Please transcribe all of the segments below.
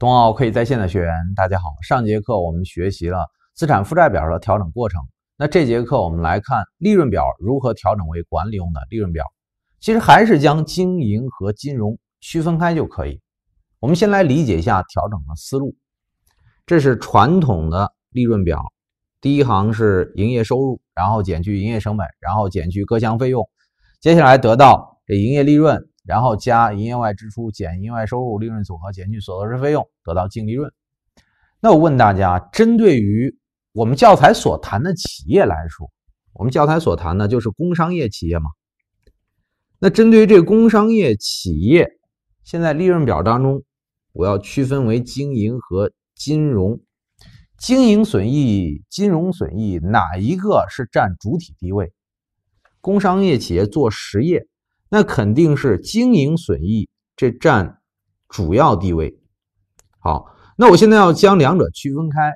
冬奥可以在线的学员，大家好。上节课我们学习了资产负债表的调整过程，那这节课我们来看利润表如何调整为管理用的利润表。其实还是将经营和金融区分开就可以。我们先来理解一下调整的思路。这是传统的利润表，第一行是营业收入，然后减去营业成本，然后减去各项费用，接下来得到这营业利润。然后加营业外支出，减营业外收入，利润总额减去所得税费用，得到净利润。那我问大家，针对于我们教材所谈的企业来说，我们教材所谈的，就是工商业企业吗？那针对于这工商业企业，现在利润表当中，我要区分为经营和金融，经营损益、金融损益，哪一个是占主体地位？工商业企业做实业。那肯定是经营损益，这占主要地位。好，那我现在要将两者区分开。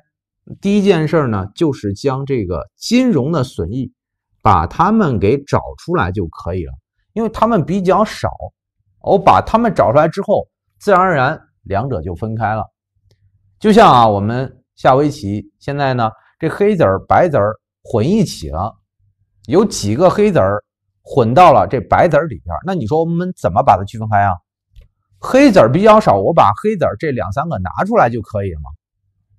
第一件事儿呢，就是将这个金融的损益，把它们给找出来就可以了，因为它们比较少。我把它们找出来之后，自然而然两者就分开了。就像啊，我们下围棋，现在呢这黑子儿白子儿混一起了，有几个黑子儿。混到了这白籽儿里边儿，那你说我们怎么把它区分开啊？黑籽儿比较少，我把黑籽儿这两三个拿出来就可以了吗？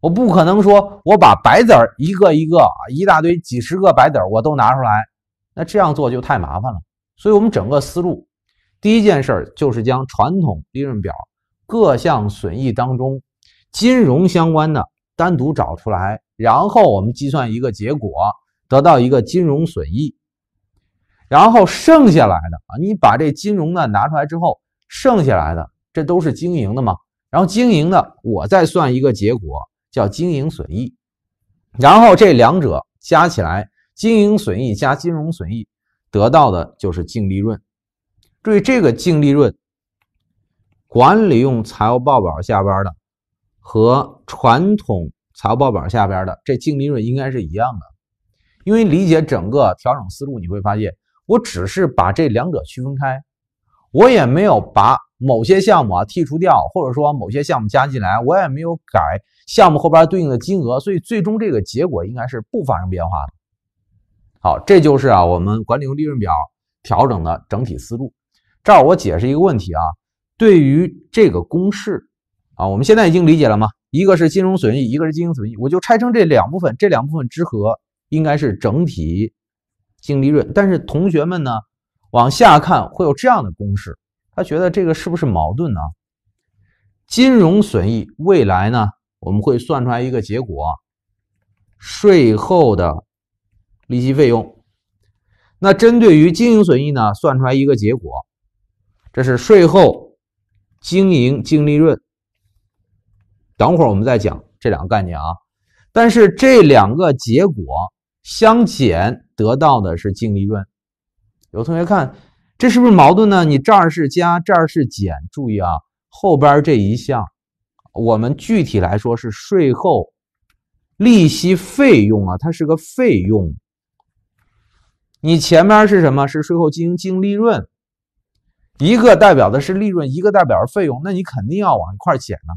我不可能说我把白籽儿一个一个，一大堆几十个白籽儿我都拿出来，那这样做就太麻烦了。所以我们整个思路，第一件事儿就是将传统利润表各项损益当中金融相关的单独找出来，然后我们计算一个结果，得到一个金融损益。然后剩下来的啊，你把这金融呢拿出来之后，剩下来的这都是经营的嘛。然后经营的，我再算一个结果，叫经营损益。然后这两者加起来，经营损益加金融损益，得到的就是净利润。注意这个净利润，管理用财务报表下边的和传统财务报表下边的这净利润应该是一样的，因为理解整个调整思路，你会发现。我只是把这两者区分开，我也没有把某些项目啊剔除掉，或者说某些项目加进来，我也没有改项目后边对应的金额，所以最终这个结果应该是不发生变化的。好，这就是啊我们管理用利润表调整的整体思路。这儿我解释一个问题啊，对于这个公式啊，我们现在已经理解了吗？一个是金融损益，一个是经营损益，我就拆成这两部分，这两部分之和应该是整体。净利润，但是同学们呢，往下看会有这样的公式，他觉得这个是不是矛盾呢？金融损益未来呢，我们会算出来一个结果，税后的利息费用。那针对于经营损益呢，算出来一个结果，这是税后经营净利润。等会儿我们再讲这两个概念啊，但是这两个结果。相减得到的是净利润。有同学看，这是不是矛盾呢？你这儿是加，这儿是减。注意啊，后边这一项，我们具体来说是税后利息费用啊，它是个费用。你前面是什么？是税后经营净利润。一个代表的是利润，一个代表是费用，那你肯定要往一块减呢。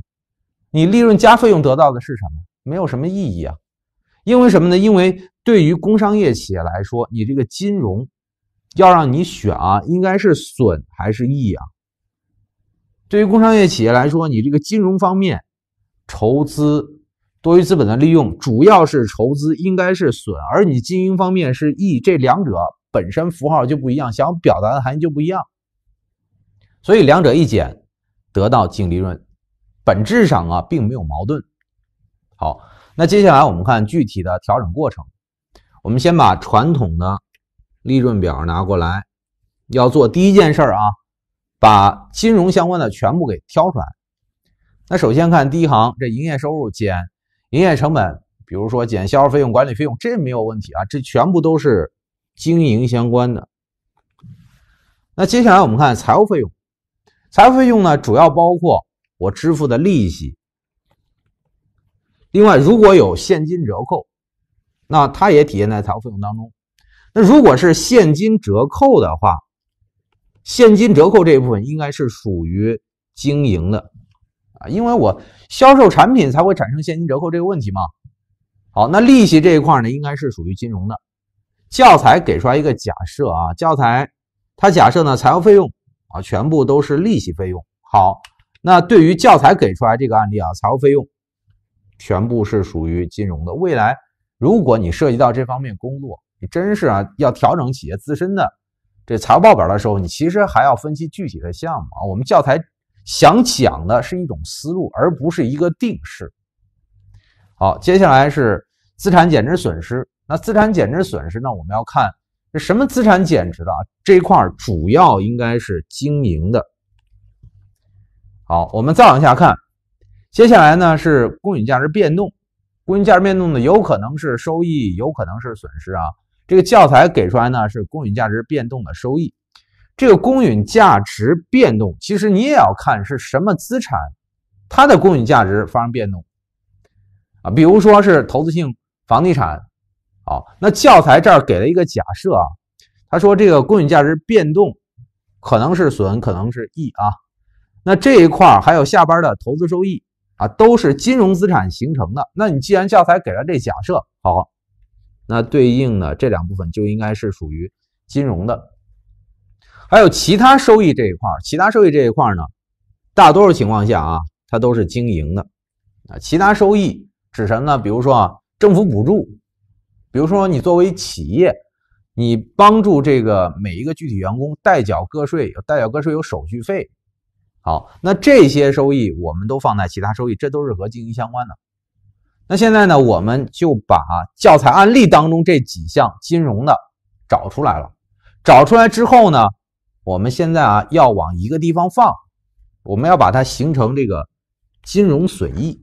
你利润加费用得到的是什么？没有什么意义啊。因为什么呢？因为对于工商业企业来说，你这个金融要让你选啊，应该是损还是益啊？对于工商业企业来说，你这个金融方面筹资多余资本的利用，主要是筹资，应该是损；而你经营方面是益，这两者本身符号就不一样，想表达的含义就不一样。所以两者一减得到净利润，本质上啊并没有矛盾。好。那接下来我们看具体的调整过程。我们先把传统的利润表拿过来，要做第一件事儿啊，把金融相关的全部给挑出来。那首先看第一行，这营业收入减营业成本，比如说减销售费用、管理费用，这没有问题啊，这全部都是经营相关的。那接下来我们看财务费用，财务费用呢主要包括我支付的利息。另外，如果有现金折扣，那它也体现在财务费用当中。那如果是现金折扣的话，现金折扣这一部分应该是属于经营的啊，因为我销售产品才会产生现金折扣这个问题嘛。好，那利息这一块呢，应该是属于金融的。教材给出来一个假设啊，教材它假设呢，财务费用啊全部都是利息费用。好，那对于教材给出来这个案例啊，财务费用。全部是属于金融的。未来，如果你涉及到这方面工作，你真是啊，要调整企业自身的这财务报表的时候，你其实还要分析具体的项目啊。我们教材想讲的是一种思路，而不是一个定式。好，接下来是资产减值损失。那资产减值损失呢？我们要看这什么资产减值的啊？这一块主要应该是经营的。好，我们再往下看。接下来呢是公允价值变动，公允价值变动呢有可能是收益，有可能是损失啊。这个教材给出来呢是公允价值变动的收益。这个公允价值变动其实你也要看是什么资产，它的公允价值发生变动啊。比如说是投资性房地产，啊，那教材这儿给了一个假设啊，他说这个公允价值变动可能是损，可能是益啊。那这一块还有下边的投资收益。啊，都是金融资产形成的。那你既然教材给了这假设，好，那对应的这两部分就应该是属于金融的。还有其他收益这一块其他收益这一块呢，大多数情况下啊，它都是经营的。啊，其他收益指什么呢？比如说啊，政府补助，比如说你作为企业，你帮助这个每一个具体员工代缴个税，代缴个税有手续费。好，那这些收益我们都放在其他收益，这都是和经营相关的。那现在呢，我们就把教材案例当中这几项金融的找出来了。找出来之后呢，我们现在啊要往一个地方放，我们要把它形成这个金融损益。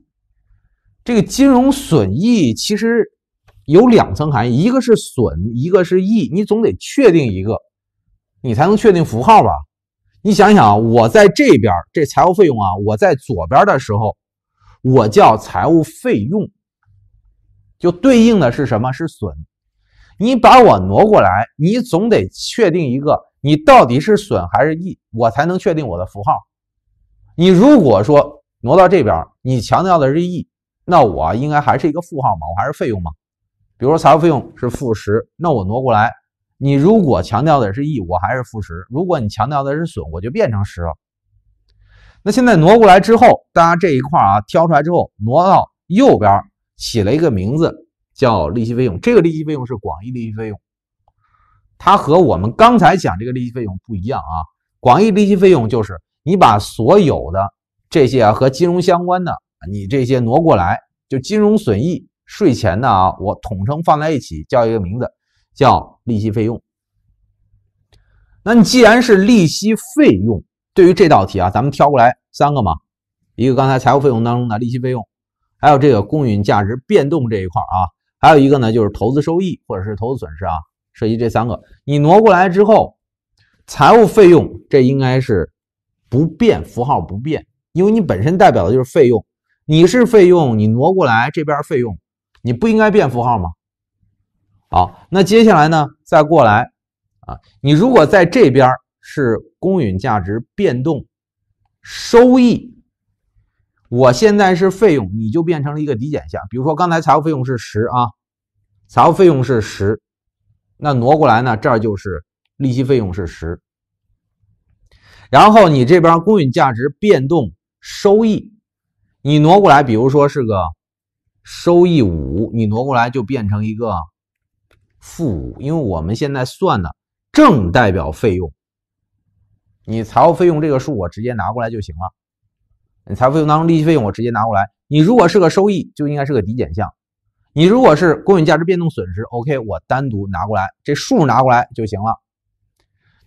这个金融损益其实有两层含义，一个是损，一个是益，你总得确定一个，你才能确定符号吧。你想想啊，我在这边这财务费用啊，我在左边的时候，我叫财务费用，就对应的是什么是损。你把我挪过来，你总得确定一个，你到底是损还是益，我才能确定我的符号。你如果说挪到这边，你强调的是益，那我应该还是一个负号嘛，我还是费用嘛。比如说财务费用是负十，那我挪过来。你如果强调的是益，我还是负十；如果你强调的是损，我就变成十了。那现在挪过来之后，大家这一块啊，挑出来之后挪到右边，起了一个名字叫利息费用。这个利息费用是广义利息费用，它和我们刚才讲这个利息费用不一样啊。广义利息费用就是你把所有的这些和金融相关的，你这些挪过来，就金融损益税前的啊，我统称放在一起叫一个名字。叫利息费用。那你既然是利息费用，对于这道题啊，咱们挑过来三个嘛，一个刚才财务费用当中的利息费用，还有这个公允价值变动这一块啊，还有一个呢就是投资收益或者是投资损失啊，涉及这三个。你挪过来之后，财务费用这应该是不变，符号不变，因为你本身代表的就是费用，你是费用，你挪过来这边费用，你不应该变符号吗？好，那接下来呢？再过来啊！你如果在这边是公允价值变动收益，我现在是费用，你就变成了一个抵减项。比如说刚才财务费用是十啊，财务费用是十，那挪过来呢？这儿就是利息费用是十，然后你这边公允价值变动收益，你挪过来，比如说是个收益五，你挪过来就变成一个。负五，因为我们现在算的正代表费用。你财务费用这个数我直接拿过来就行了。你财务费用当中利息费用我直接拿过来。你如果是个收益，就应该是个抵减项。你如果是公允价值变动损失，OK，我单独拿过来，这数拿过来就行了。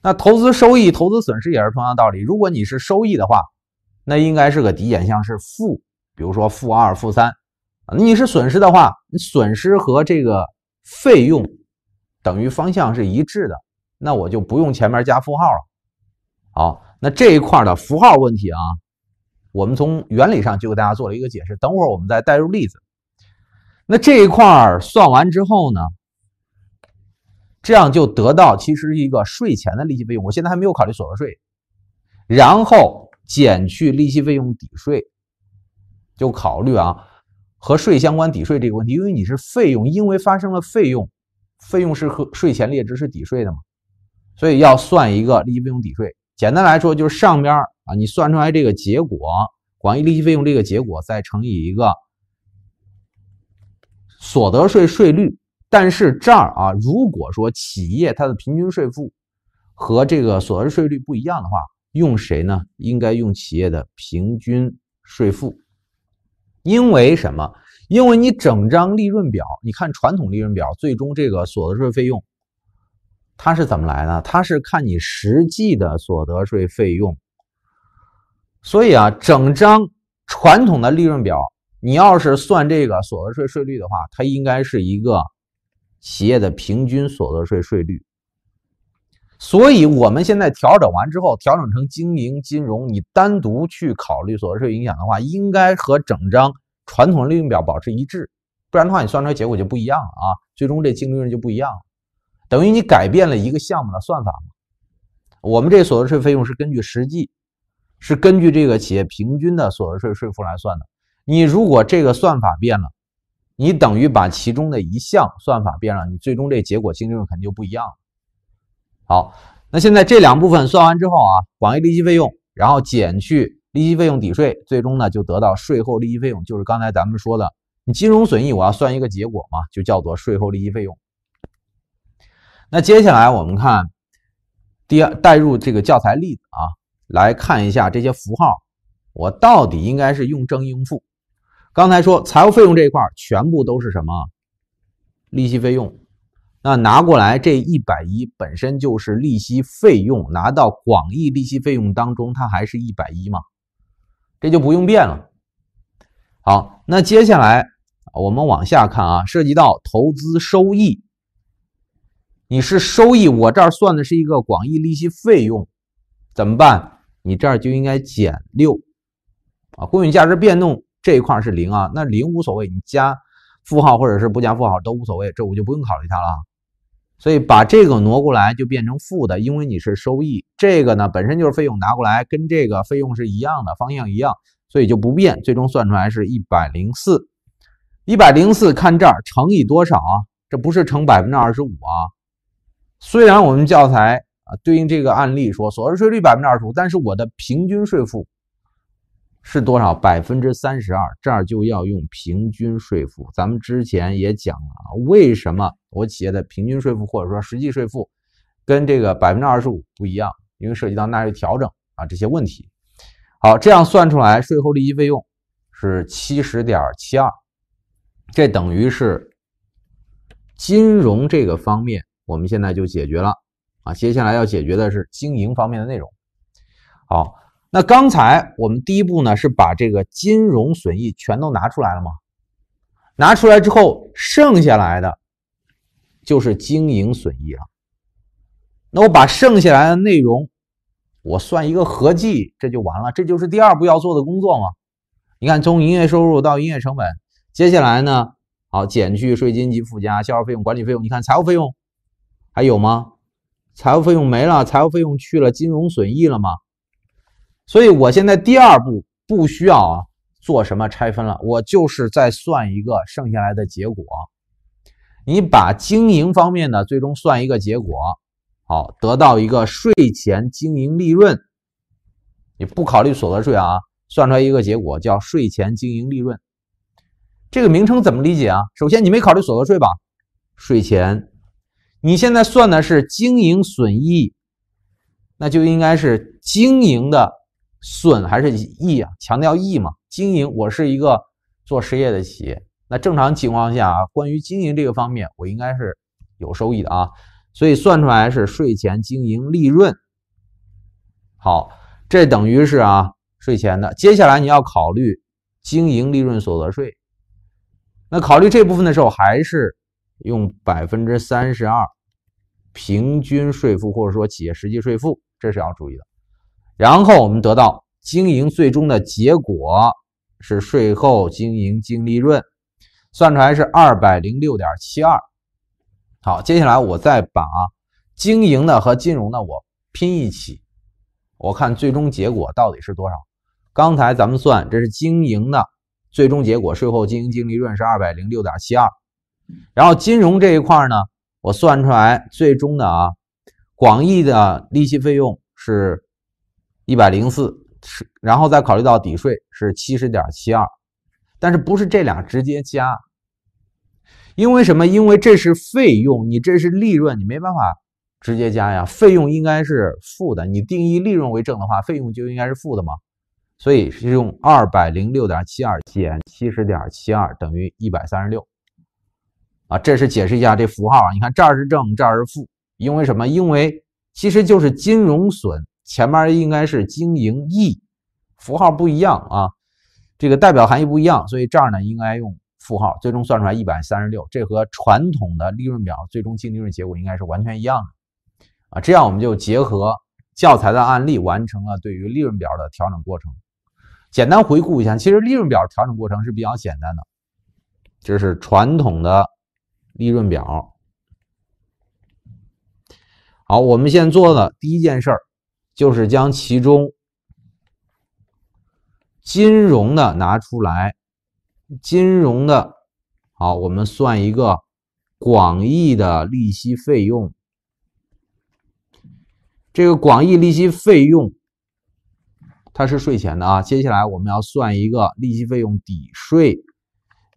那投资收益、投资损失也是同样的道理。如果你是收益的话，那应该是个抵减项，是负，比如说负二、负三你是损失的话，你损失和这个费用。等于方向是一致的，那我就不用前面加负号了。好，那这一块的符号问题啊，我们从原理上就给大家做了一个解释。等会儿我们再代入例子。那这一块儿算完之后呢，这样就得到其实一个税前的利息费用。我现在还没有考虑所得税，然后减去利息费用抵税，就考虑啊和税相关抵税这个问题。因为你是费用，因为发生了费用。费用是和税前列支是抵税的嘛，所以要算一个利息费用抵税。简单来说就是上边啊，你算出来这个结果，广义利息费用这个结果再乘以一个所得税税率。但是这儿啊，如果说企业它的平均税负和这个所得税率不一样的话，用谁呢？应该用企业的平均税负，因为什么？因为你整张利润表，你看传统利润表，最终这个所得税费用，它是怎么来的？它是看你实际的所得税费用。所以啊，整张传统的利润表，你要是算这个所得税税率的话，它应该是一个企业的平均所得税税率。所以我们现在调整完之后，调整成经营金融，你单独去考虑所得税影响的话，应该和整张。传统利润表保持一致，不然的话你算出来结果就不一样了啊，最终这净利润就不一样了，等于你改变了一个项目的算法嘛。我们这所得税费用是根据实际，是根据这个企业平均的所得税税负来算的。你如果这个算法变了，你等于把其中的一项算法变了，你最终这结果净利润肯定就不一样了。好，那现在这两部分算完之后啊，广义利息费用，然后减去。利息费用抵税，最终呢就得到税后利息费用，就是刚才咱们说的，你金融损益，我要算一个结果嘛，就叫做税后利息费用。那接下来我们看第二，带入这个教材例子啊，来看一下这些符号，我到底应该是用正应付。刚才说财务费用这一块全部都是什么利息费用，那拿过来这一百一本身就是利息费用，拿到广义利息费用当中，它还是一百一吗？这就不用变了。好，那接下来我们往下看啊，涉及到投资收益，你是收益，我这儿算的是一个广义利息费用，怎么办？你这儿就应该减六啊，公允价值变动这一块是零啊，那零无所谓，你加负号或者是不加负号都无所谓，这我就不用考虑它了。所以把这个挪过来就变成负的，因为你是收益。这个呢本身就是费用，拿过来跟这个费用是一样的方向一样，所以就不变。最终算出来是一百零四，一百零四看这儿乘以多少啊？这不是乘百分之二十五啊？虽然我们教材啊对应这个案例说所得税率百分之二十五，但是我的平均税负。是多少？百分之三十二，这儿就要用平均税负。咱们之前也讲了，为什么我企业的平均税负或者说实际税负跟这个百分之二十五不一样？因为涉及到纳税调整啊这些问题。好，这样算出来税后利息费用是七十点七二，这等于是金融这个方面我们现在就解决了啊。接下来要解决的是经营方面的内容。好。那刚才我们第一步呢，是把这个金融损益全都拿出来了吗？拿出来之后，剩下来的就是经营损益了。那我把剩下来的内容，我算一个合计，这就完了。这就是第二步要做的工作嘛。你看，从营业收入到营业成本，接下来呢，好减去税金及附加、销售费用、管理费用。你看财务费用还有吗？财务费用没了，财务费用去了金融损益了吗？所以，我现在第二步不需要啊做什么拆分了，我就是在算一个剩下来的结果。你把经营方面的最终算一个结果，好，得到一个税前经营利润。你不考虑所得税啊，算出来一个结果叫税前经营利润。这个名称怎么理解啊？首先，你没考虑所得税吧？税前，你现在算的是经营损益，那就应该是经营的。损还是益啊？强调益嘛？经营，我是一个做实业的企业，那正常情况下啊，关于经营这个方面，我应该是有收益的啊，所以算出来是税前经营利润。好，这等于是啊税前的。接下来你要考虑经营利润所得税，那考虑这部分的时候，还是用百分之三十二平均税负或者说企业实际税负，这是要注意的。然后我们得到经营最终的结果是税后经营净利润，算出来是二百零六点七二。好，接下来我再把经营的和金融的我拼一起，我看最终结果到底是多少。刚才咱们算这是经营的最终结果，税后经营净利润是二百零六点七二。然后金融这一块呢，我算出来最终的啊，广义的利息费用是。一百零四是，然后再考虑到底税是七十点七二，但是不是这俩直接加？因为什么？因为这是费用，你这是利润，你没办法直接加呀。费用应该是负的，你定义利润为正的话，费用就应该是负的嘛。所以是用二百零六点七二减七十点七二等于一百三十六。啊，这是解释一下这符号啊。你看这儿是正，这儿是负，因为什么？因为其实就是金融损。前面应该是经营溢，符号不一样啊，这个代表含义不一样，所以这儿呢应该用负号，最终算出来一百三十六，这和传统的利润表最终净利润结果应该是完全一样的啊。这样我们就结合教材的案例完成了对于利润表的调整过程。简单回顾一下，其实利润表调整过程是比较简单的，这是传统的利润表。好，我们现在做的第一件事儿。就是将其中金融的拿出来，金融的，好，我们算一个广义的利息费用。这个广义利息费用它是税前的啊。接下来我们要算一个利息费用抵税，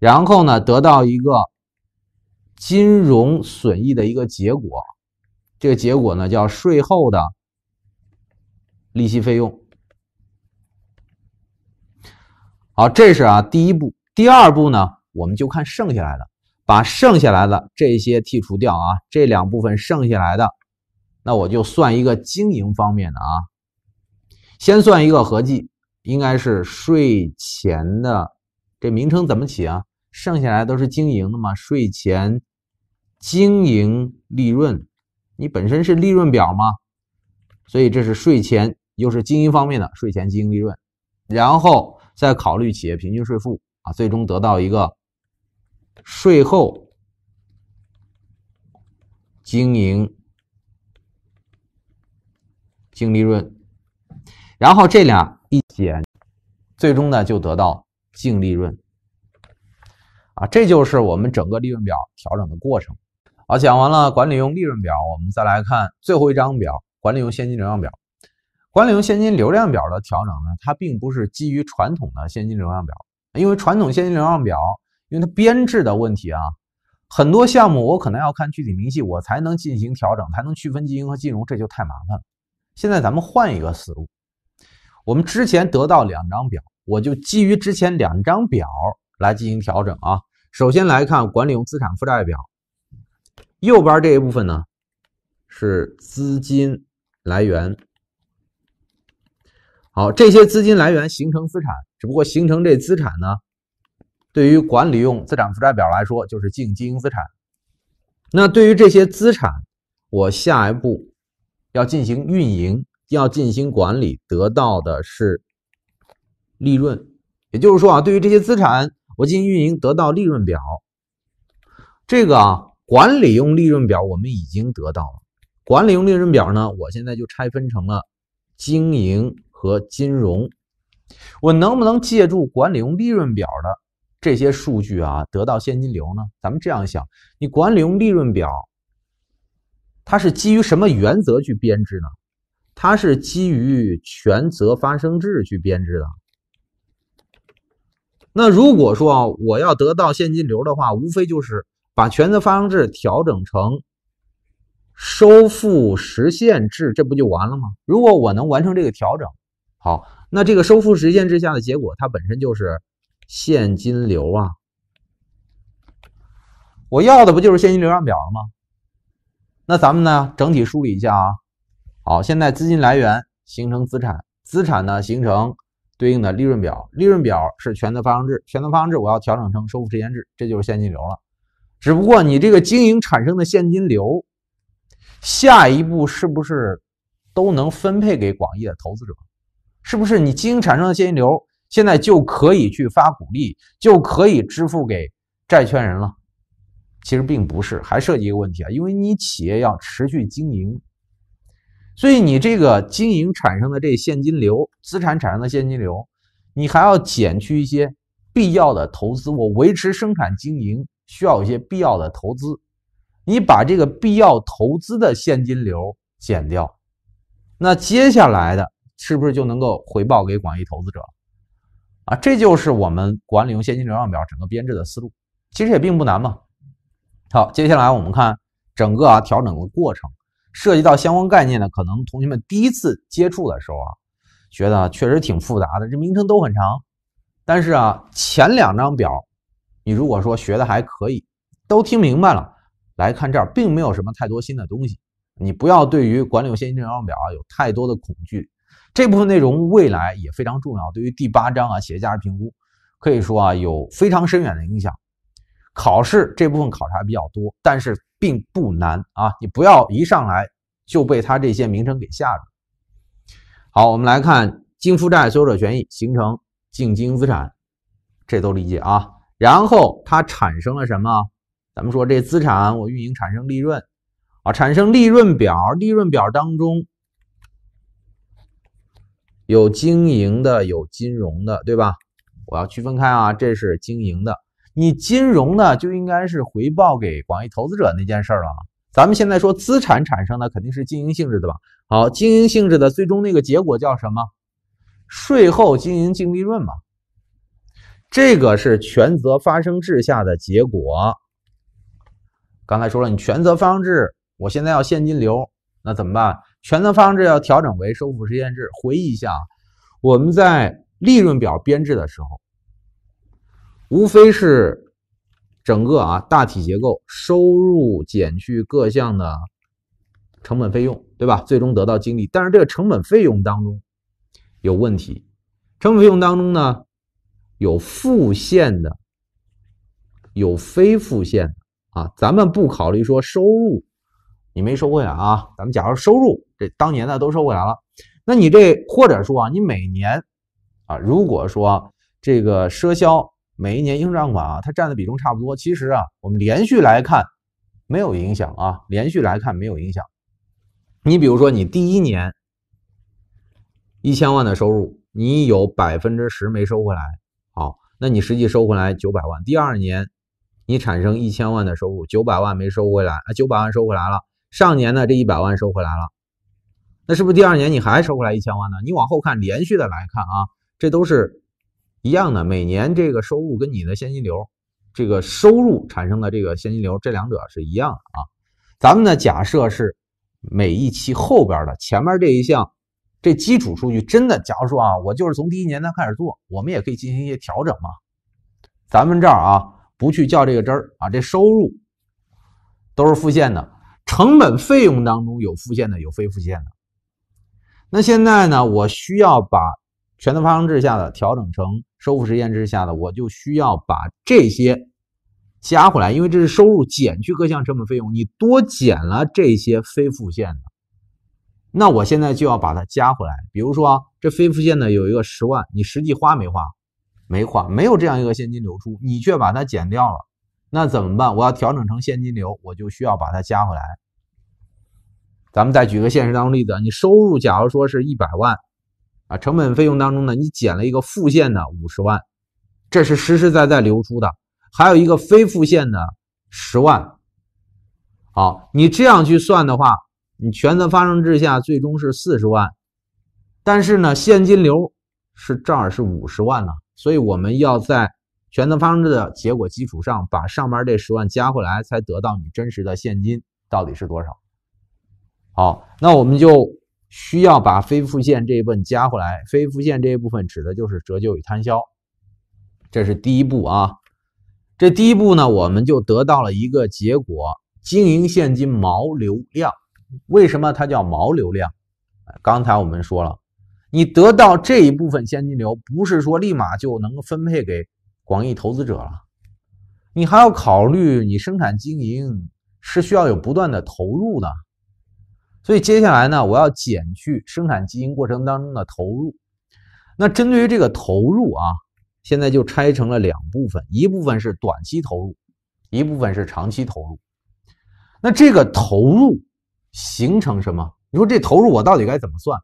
然后呢得到一个金融损益的一个结果。这个结果呢叫税后的。利息费用，好，这是啊第一步。第二步呢，我们就看剩下来的，把剩下来的这些剔除掉啊。这两部分剩下来的，那我就算一个经营方面的啊。先算一个合计，应该是税前的。这名称怎么起啊？剩下来都是经营的嘛？税前经营利润，你本身是利润表嘛，所以这是税前。又是经营方面的税前经营利润，然后再考虑企业平均税负啊，最终得到一个税后经营净利润，然后这俩一减，最终呢就得到净利润啊，这就是我们整个利润表调整的过程。好，讲完了管理用利润表，我们再来看最后一张表——管理用现金流量表。管理用现金流量表的调整呢，它并不是基于传统的现金流量表，因为传统现金流量表，因为它编制的问题啊，很多项目我可能要看具体明细，我才能进行调整，才能区分经营和金融，这就太麻烦了。现在咱们换一个思路，我们之前得到两张表，我就基于之前两张表来进行调整啊。首先来看管理用资产负债表，右边这一部分呢是资金来源。好，这些资金来源形成资产，只不过形成这资产呢，对于管理用资产负债表来说，就是净经营资产。那对于这些资产，我下一步要进行运营，要进行管理，得到的是利润。也就是说啊，对于这些资产，我进行运营得到利润表。这个啊，管理用利润表我们已经得到了。管理用利润表呢，我现在就拆分成了经营。和金融，我能不能借助管理用利润表的这些数据啊，得到现金流呢？咱们这样想，你管理用利润表，它是基于什么原则去编制呢？它是基于权责发生制去编制的。那如果说我要得到现金流的话，无非就是把权责发生制调整成收付实现制，这不就完了吗？如果我能完成这个调整，好，那这个收付实现制下的结果，它本身就是现金流啊。我要的不就是现金流量表了吗？那咱们呢，整体梳理一下啊。好，现在资金来源形成资产，资产呢形成对应的利润表，利润表是权责发生制，权责发生制我要调整成收付实现制，这就是现金流了。只不过你这个经营产生的现金流，下一步是不是都能分配给广义的投资者？是不是你经营产生的现金流，现在就可以去发股利，就可以支付给债权人了？其实并不是，还涉及一个问题啊，因为你企业要持续经营，所以你这个经营产生的这现金流、资产产生的现金流，你还要减去一些必要的投资。我维持生产经营需要一些必要的投资，你把这个必要投资的现金流减掉，那接下来的。是不是就能够回报给广义投资者啊？这就是我们管理用现金流量表整个编制的思路，其实也并不难嘛。好，接下来我们看整个啊调整的过程，涉及到相关概念呢，可能同学们第一次接触的时候啊，觉得确实挺复杂的，这名称都很长。但是啊，前两张表，你如果说学的还可以，都听明白了，来看这儿，并没有什么太多新的东西。你不要对于管理用现金流量表啊有太多的恐惧。这部分内容未来也非常重要，对于第八章啊，企业价值评估可以说啊有非常深远的影响。考试这部分考察比较多，但是并不难啊，你不要一上来就被他这些名称给吓住。好，我们来看净负债、所有者权益形成净经营资产，这都理解啊。然后它产生了什么？咱们说这资产我运营产生利润啊，产生利润表，利润表当中。有经营的，有金融的，对吧？我要区分开啊，这是经营的，你金融的就应该是回报给广义投资者那件事了。咱们现在说资产产生的肯定是经营性质的吧？好，经营性质的最终那个结果叫什么？税后经营净利润嘛。这个是权责发生制下的结果。刚才说了，你权责发生制，我现在要现金流，那怎么办？权责发生制要调整为收付实现制。回忆一下，我们在利润表编制的时候，无非是整个啊大体结构，收入减去各项的成本费用，对吧？最终得到净利。但是这个成本费用当中有问题，成本费用当中呢有付现的，有非付现的啊。咱们不考虑说收入。你没收回来啊？咱们假如收入这当年的都收回来了，那你这或者说啊，你每年啊，如果说这个赊销每一年应收账款啊，它占的比重差不多，其实啊，我们连续来看没有影响啊，连续来看没有影响。你比如说你第一年一千万的收入，你有百分之十没收回来，好，那你实际收回来九百万。第二年你产生一千万的收入，九百万没收回来，啊，九百万收回来了。上年呢这一百万收回来了，那是不是第二年你还收回来一千万呢？你往后看，连续的来看啊，这都是一样的。每年这个收入跟你的现金流，这个收入产生的这个现金流，这两者是一样的啊。咱们呢假设是每一期后边的前面这一项，这基础数据真的，假如说啊，我就是从第一年单开始做，我们也可以进行一些调整嘛。咱们这儿啊不去较这个真儿啊，这收入都是复现的。成本费用当中有付现的，有非付现的。那现在呢，我需要把权责发生制下的调整成收付实现制下的，我就需要把这些加回来，因为这是收入减去各项成本费用，你多减了这些非付现的，那我现在就要把它加回来。比如说，这非付现的有一个十万，你实际花没花？没花，没有这样一个现金流出，你却把它减掉了。那怎么办？我要调整成现金流，我就需要把它加回来。咱们再举个现实当中例子：你收入假如说是一百万啊，成本费用当中呢，你减了一个付现的五十万，这是实实在在流出的；还有一个非付现的十万。好，你这样去算的话，你权责发生制下最终是四十万，但是呢，现金流是这儿是五十万呢，所以我们要在。权责发生制的结果基础上，把上面这十万加回来，才得到你真实的现金到底是多少。好，那我们就需要把非付现这一部分加回来。非付现这一部分指的就是折旧与摊销，这是第一步啊。这第一步呢，我们就得到了一个结果：经营现金毛流量。为什么它叫毛流量？刚才我们说了，你得到这一部分现金流，不是说立马就能分配给。广义投资者了，你还要考虑你生产经营是需要有不断的投入的，所以接下来呢，我要减去生产经营过程当中的投入。那针对于这个投入啊，现在就拆成了两部分，一部分是短期投入，一部分是长期投入。那这个投入形成什么？你说这投入我到底该怎么算？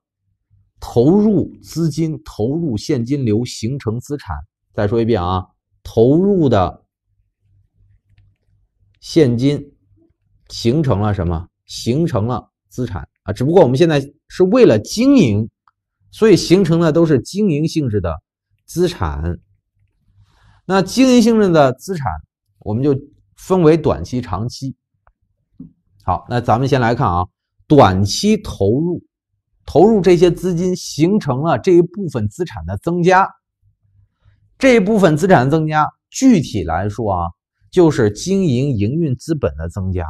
投入资金，投入现金流，形成资产。再说一遍啊，投入的现金形成了什么？形成了资产啊。只不过我们现在是为了经营，所以形成的都是经营性质的资产。那经营性质的资产，我们就分为短期、长期。好，那咱们先来看啊，短期投入，投入这些资金形成了这一部分资产的增加。这部分资产增加，具体来说啊，就是经营营运资本的增加。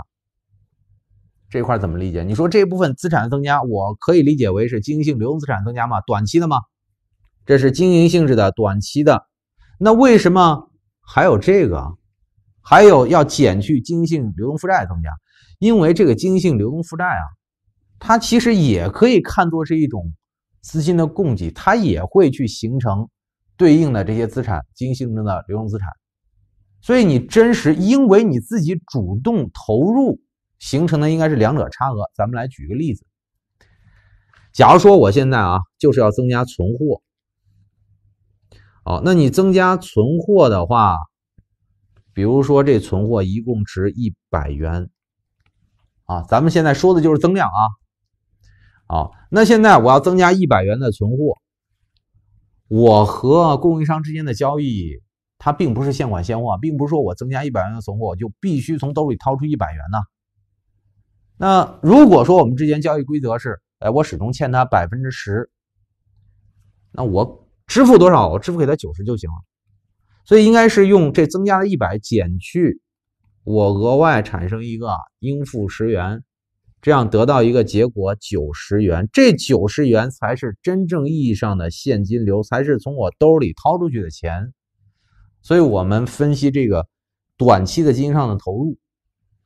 这块怎么理解？你说这部分资产增加，我可以理解为是经营性流动资产增加嘛？短期的嘛？这是经营性质的短期的。那为什么还有这个？还有要减去经营性流动负债增加？因为这个经营性流动负债啊，它其实也可以看作是一种资金的供给，它也会去形成。对应的这些资产，经营性质的流动资产，所以你真实因为你自己主动投入形成的应该是两者差额。咱们来举个例子，假如说我现在啊就是要增加存货，哦，那你增加存货的话，比如说这存货一共值一百元，啊，咱们现在说的就是增量啊，啊，那现在我要增加一百元的存货。我和供应商之间的交易，它并不是现款现货，并不是说我增加一百元的存货，我就必须从兜里掏出一百元呢。那如果说我们之间交易规则是，哎，我始终欠他百分之十，那我支付多少？我支付给他九十就行了。所以应该是用这增加的一百减去，我额外产生一个应付十元。这样得到一个结果，九十元，这九十元才是真正意义上的现金流，才是从我兜里掏出去的钱。所以，我们分析这个短期的经营上的投入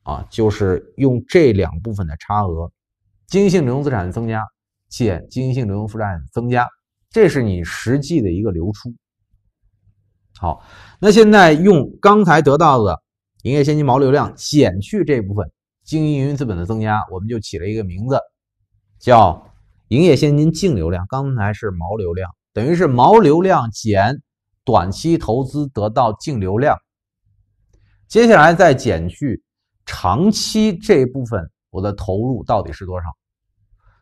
啊，就是用这两部分的差额，经营性流动资产的增加减经营性流动负债的增加，这是你实际的一个流出。好，那现在用刚才得到的营业现金毛流量减去这部分。经营营运资本的增加，我们就起了一个名字，叫营业现金净流量。刚才是毛流量，等于是毛流量减短期投资得到净流量。接下来再减去长期这部分我的投入到底是多少？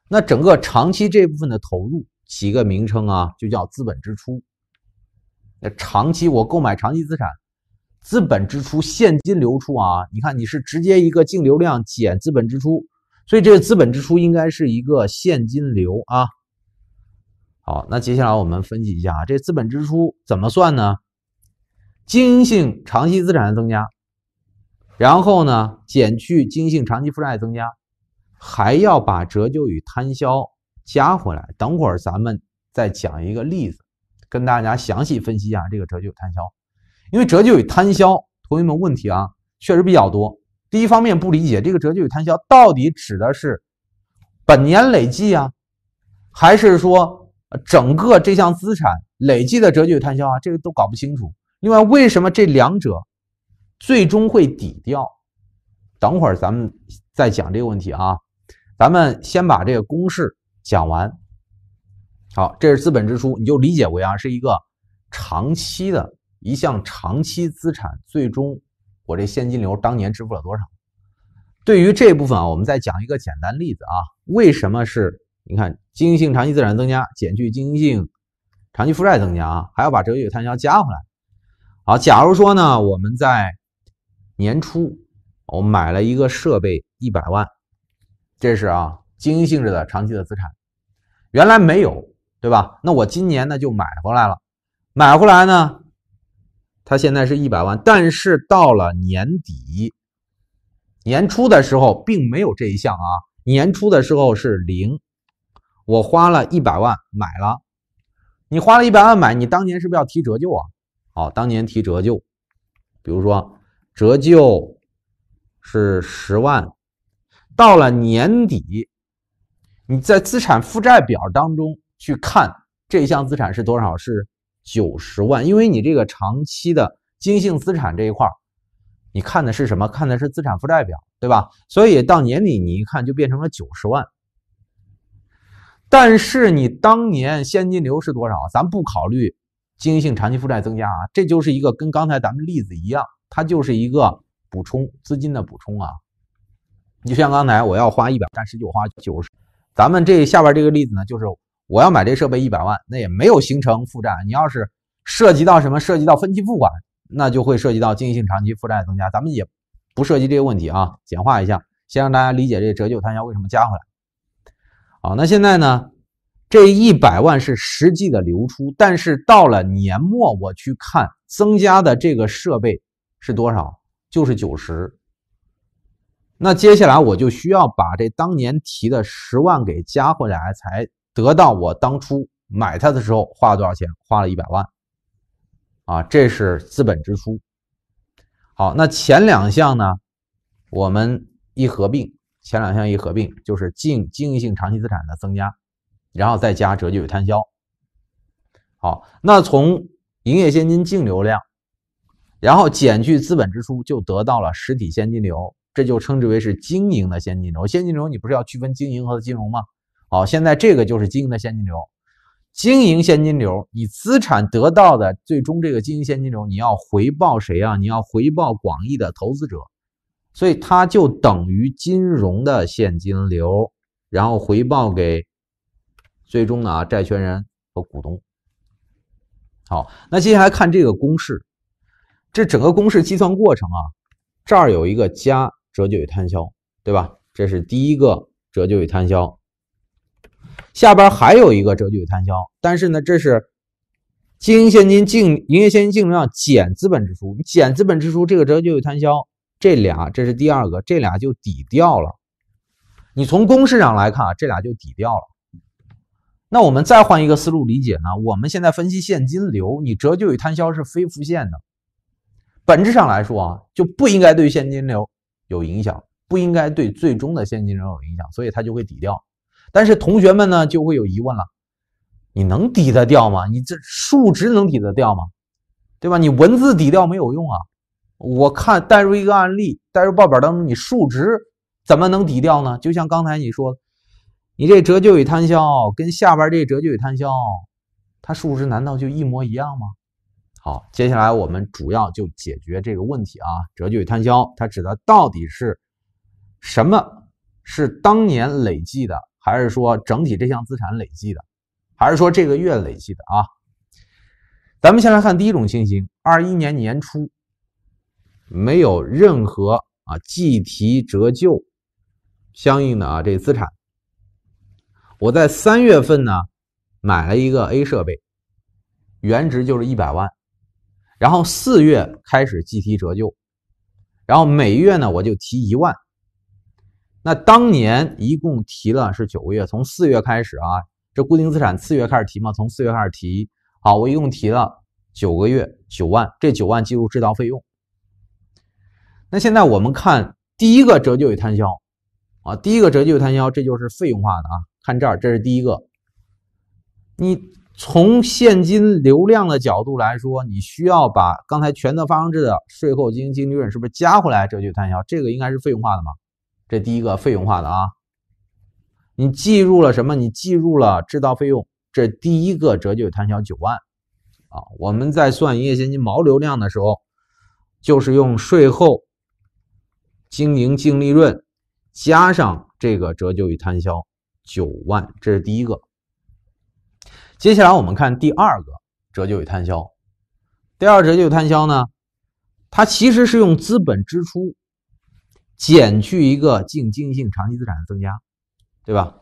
那整个长期这部分的投入起个名称啊，就叫资本支出。那长期我购买长期资产。资本支出、现金流出啊，你看你是直接一个净流量减资本支出，所以这个资本支出应该是一个现金流啊。好，那接下来我们分析一下这资本支出怎么算呢？经营性长期资产的增加，然后呢减去经营性长期负债的增加，还要把折旧与摊销加回来。等会儿咱们再讲一个例子，跟大家详细分析一下这个折旧摊销。因为折旧与摊销，同学们问题啊确实比较多。第一方面不理解这个折旧与摊销到底指的是本年累计啊，还是说整个这项资产累计的折旧与摊销啊？这个都搞不清楚。另外，为什么这两者最终会抵掉？等会儿咱们再讲这个问题啊。咱们先把这个公式讲完。好，这是资本支出，你就理解为啊是一个长期的。一项长期资产，最终我这现金流当年支付了多少？对于这部分啊，我们再讲一个简单例子啊。为什么是？你看，经营性长期资产增加减去经营性长期负债增加啊，还要把折旧月摊销加回来。好，假如说呢，我们在年初我买了一个设备一百万，这是啊经营性质的长期的资产，原来没有对吧？那我今年呢就买回来了，买回来呢？他现在是一百万，但是到了年底、年初的时候，并没有这一项啊。年初的时候是零，我花了一百万买了。你花了一百万买，你当年是不是要提折旧啊？好，当年提折旧，比如说折旧是十万，到了年底，你在资产负债表当中去看这一项资产是多少是？九十万，因为你这个长期的经营性资产这一块，你看的是什么？看的是资产负债表，对吧？所以到年底你一看就变成了九十万。但是你当年现金流是多少？咱不考虑经营性长期负债增加啊，这就是一个跟刚才咱们例子一样，它就是一个补充资金的补充啊。你就像刚才我要花一百，但实际花九十。咱们这下边这个例子呢，就是。我要买这设备一百万，那也没有形成负债。你要是涉及到什么，涉及到分期付款，那就会涉及到经营性长期负债增加。咱们也不涉及这些问题啊，简化一下，先让大家理解这折旧摊销为什么加回来。好，那现在呢，这一百万是实际的流出，但是到了年末，我去看增加的这个设备是多少，就是九十。那接下来我就需要把这当年提的十万给加回来，才。得到我当初买它的时候花了多少钱？花了一百万，啊，这是资本支出。好，那前两项呢？我们一合并，前两项一合并就是净经营性长期资产的增加，然后再加折旧摊销。好，那从营业现金净流量，然后减去资本支出，就得到了实体现金流。这就称之为是经营的现金流。现金流你不是要区分经营和金融吗？好，现在这个就是经营的现金流，经营现金流，你资产得到的最终这个经营现金流，你要回报谁啊？你要回报广义的投资者，所以它就等于金融的现金流，然后回报给最终啊债权人和股东。好，那接下来看这个公式，这整个公式计算过程啊，这儿有一个加折旧与摊销，对吧？这是第一个折旧与摊销。下边还有一个折旧与摊销，但是呢，这是经营现金净、营业现金净流量减资本支出，减资本支出这个折旧与摊销，这俩这是第二个，这俩就抵掉了。你从公式上来看啊，这俩就抵掉了。那我们再换一个思路理解呢？我们现在分析现金流，你折旧与摊销是非付现的，本质上来说啊，就不应该对现金流有影响，不应该对最终的现金流有影响，所以它就会抵掉。但是同学们呢就会有疑问了，你能抵得掉吗？你这数值能抵得掉吗？对吧？你文字抵掉没有用啊？我看带入一个案例，带入报表当中，你数值怎么能抵掉呢？就像刚才你说的，你这折旧与摊销跟下边这折旧与摊销，它数值难道就一模一样吗？好，接下来我们主要就解决这个问题啊，折旧与摊销它指的到底是什么？是当年累计的？还是说整体这项资产累计的，还是说这个月累计的啊？咱们先来看第一种情形：二一年年初没有任何啊计提折旧，相应的啊这资产，我在三月份呢买了一个 A 设备，原值就是一百万，然后四月开始计提折旧，然后每月呢我就提一万。那当年一共提了是九个月，从四月开始啊，这固定资产四月开始提嘛，从四月开始提。好，我一共提了九个月，九万，这九万计入制造费用。那现在我们看第一个折旧与摊销啊，第一个折旧与摊销，这就是费用化的啊。看这儿，这是第一个。你从现金流量的角度来说，你需要把刚才权责发生制的税后经营净利润是不是加回来折旧摊销？这个应该是费用化的嘛？这第一个费用化的啊，你计入了什么？你计入了制造费用。这第一个折旧与摊销九万啊，我们在算营业现金毛流量的时候，就是用税后经营净利润加上这个折旧与摊销九万，这是第一个。接下来我们看第二个折旧与摊销，第二折旧摊销呢，它其实是用资本支出。减去一个净经营性长期资产的增加，对吧？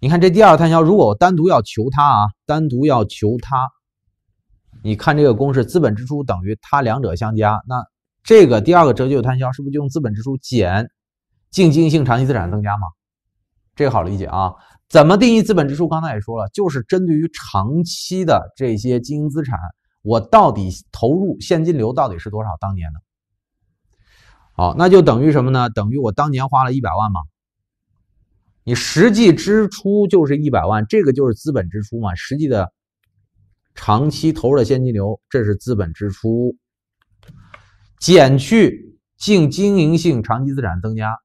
你看这第二个摊销，如果我单独要求它啊，单独要求它，你看这个公式，资本支出等于它两者相加，那这个第二个折旧摊销是不是就用资本支出减净经营性长期资产的增加嘛？这个好理解啊。怎么定义资本支出？刚才也说了，就是针对于长期的这些经营资产，我到底投入现金流到底是多少当年的？好，那就等于什么呢？等于我当年花了一百万吗？你实际支出就是一百万，这个就是资本支出嘛，实际的长期投入的现金流，这是资本支出，减去净经营性长期资产增加，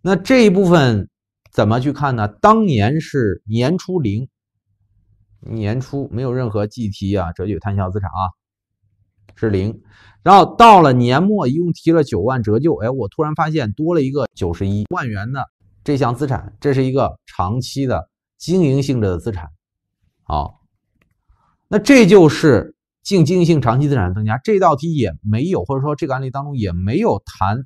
那这一部分怎么去看呢？当年是年初零，年初没有任何计提啊，折旧摊销资产啊是零。然后到了年末，一共提了九万折旧，哎，我突然发现多了一个九十一万元的这项资产，这是一个长期的经营性质的资产，好，那这就是净经营性长期资产增加。这道题也没有，或者说这个案例当中也没有谈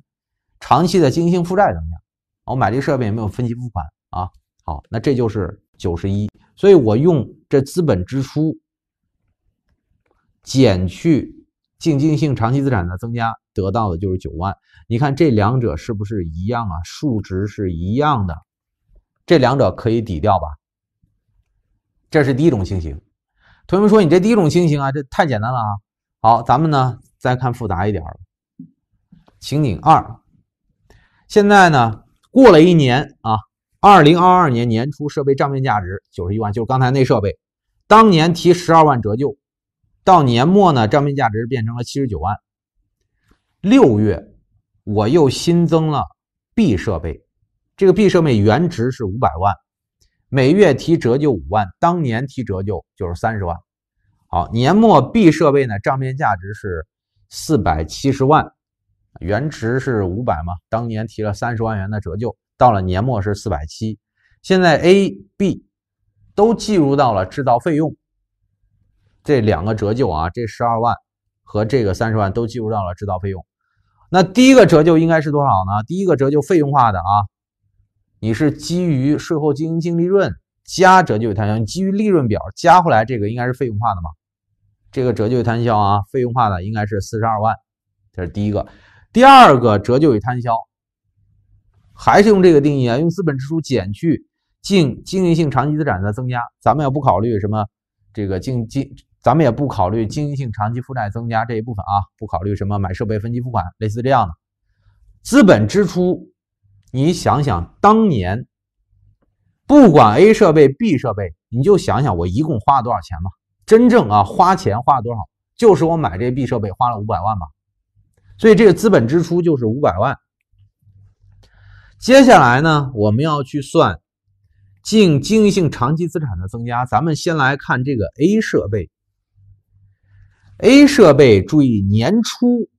长期的经营性负债增加。我买这个设备也没有分期付款啊，好，那这就是九十一，所以我用这资本支出减去。经营性长期资产的增加得到的就是九万，你看这两者是不是一样啊？数值是一样的，这两者可以抵掉吧？这是第一种情形。同学们说你这第一种情形啊，这太简单了啊。好，咱们呢再看复杂一点儿情景二。现在呢过了一年啊，二零二二年年初设备账面价值九十一万，就是刚才那设备，当年提十二万折旧。到年末呢，账面价值变成了七十九万。六月，我又新增了 B 设备，这个 B 设备原值是五百万，每月提折旧五万，当年提折旧就是三十万。好，年末 B 设备呢，账面价值是四百七十万，原值是五百嘛，当年提了三十万元的折旧，到了年末是四百七。现在 A、B 都计入到了制造费用。这两个折旧啊，这十二万和这个三十万都计入到了制造费用。那第一个折旧应该是多少呢？第一个折旧费用化的啊，你是基于税后经营净利润加折旧与摊销，你基于利润表加回来，这个应该是费用化的嘛？这个折旧与摊销啊，费用化的应该是四十二万，这是第一个。第二个折旧与摊销还是用这个定义啊，用资本支出减去净经营性长期资产的增加，咱们要不考虑什么这个净净。咱们也不考虑经营性长期负债增加这一部分啊，不考虑什么买设备分期付款类似这样的资本支出。你想想，当年不管 A 设备、B 设备，你就想想我一共花了多少钱吧。真正啊，花钱花了多少，就是我买这 B 设备花了五百万吧。所以这个资本支出就是五百万。接下来呢，我们要去算净经营性长期资产的增加。咱们先来看这个 A 设备。A 设备注意，年初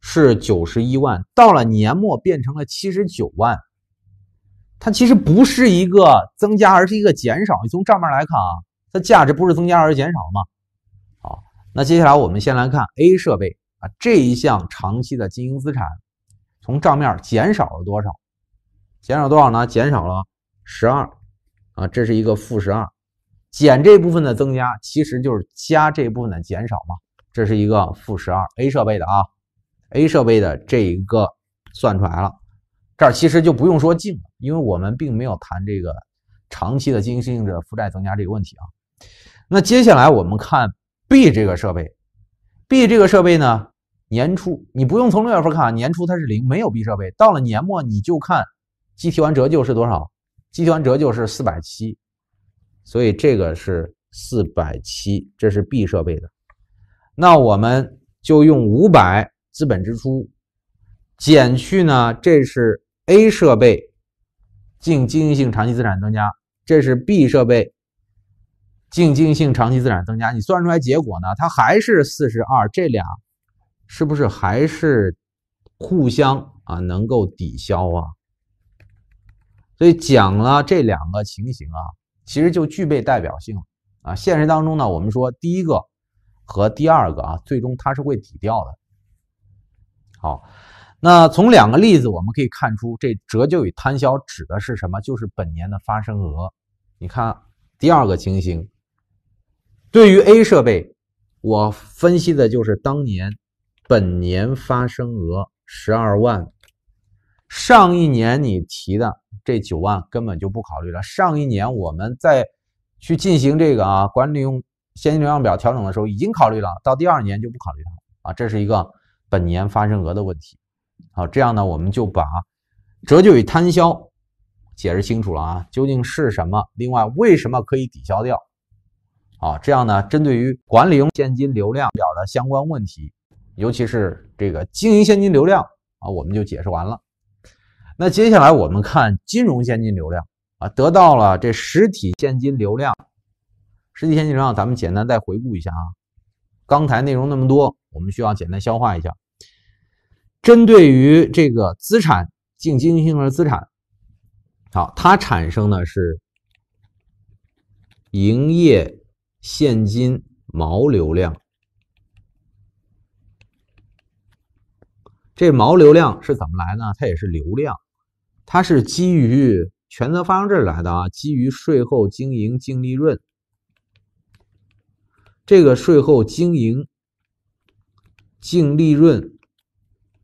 是九十一万，到了年末变成了七十九万。它其实不是一个增加，而是一个减少。你从账面来看啊，它价值不是增加而是减少了嘛？好，那接下来我们先来看 A 设备啊这一项长期的经营资产，从账面减少了多少？减少多少呢？减少了十二，啊，这是一个负十二。减这部分的增加，其实就是加这部分的减少嘛？这是一个负十二 A 设备的啊，A 设备的这一个算出来了，这儿其实就不用说净，了，因为我们并没有谈这个长期的经营性者负债增加这个问题啊。那接下来我们看 B 这个设备，B 这个设备呢，年初你不用从六月份看年初它是零，没有 B 设备。到了年末你就看，计提完折旧是多少？计提完折旧是四百七。所以这个是四百七，这是 B 设备的。那我们就用五百资本支出减去呢，这是 A 设备净经营性长期资产增加，这是 B 设备净经营性长期资产增加。你算出来结果呢？它还是四十二，这俩是不是还是互相啊能够抵消啊？所以讲了这两个情形啊。其实就具备代表性了啊！现实当中呢，我们说第一个和第二个啊，最终它是会抵掉的。好，那从两个例子我们可以看出，这折旧与摊销指的是什么？就是本年的发生额。你看第二个情形，对于 A 设备，我分析的就是当年本年发生额十二万，上一年你提的。这九万根本就不考虑了。上一年我们在去进行这个啊管理用现金流量表调整的时候，已经考虑了，到第二年就不考虑了啊。这是一个本年发生额的问题。好，这样呢，我们就把折旧与摊销解释清楚了啊，究竟是什么？另外，为什么可以抵消掉？啊，这样呢，针对于管理用现金流量表的相关问题，尤其是这个经营现金流量啊，我们就解释完了。那接下来我们看金融现金流量啊，得到了这实体现金流量，实体现金流量，咱们简单再回顾一下啊，刚才内容那么多，我们需要简单消化一下。针对于这个资产净经营性资产，好，它产生的是营业现金毛流量，这毛流量是怎么来呢？它也是流量。它是基于权责发生制来的啊，基于税后经营净利润。这个税后经营净利润，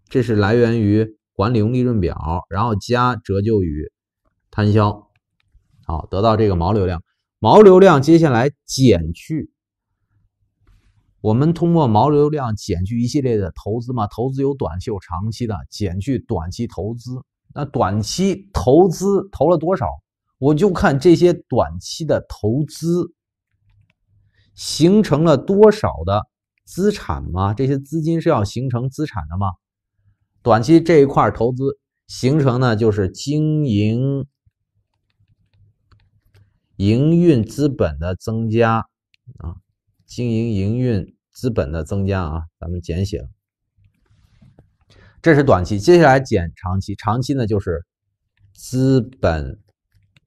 这是来源于管理用利润表，然后加折旧与摊销，好，得到这个毛流量。毛流量接下来减去，我们通过毛流量减去一系列的投资嘛，投资有短期有长期的，减去短期投资。那短期投资投了多少？我就看这些短期的投资形成了多少的资产吗？这些资金是要形成资产的吗？短期这一块投资形成呢，就是经营营运资本的增加啊，经营营运资本的增加啊，咱们简写了。这是短期，接下来减长期。长期呢就是资本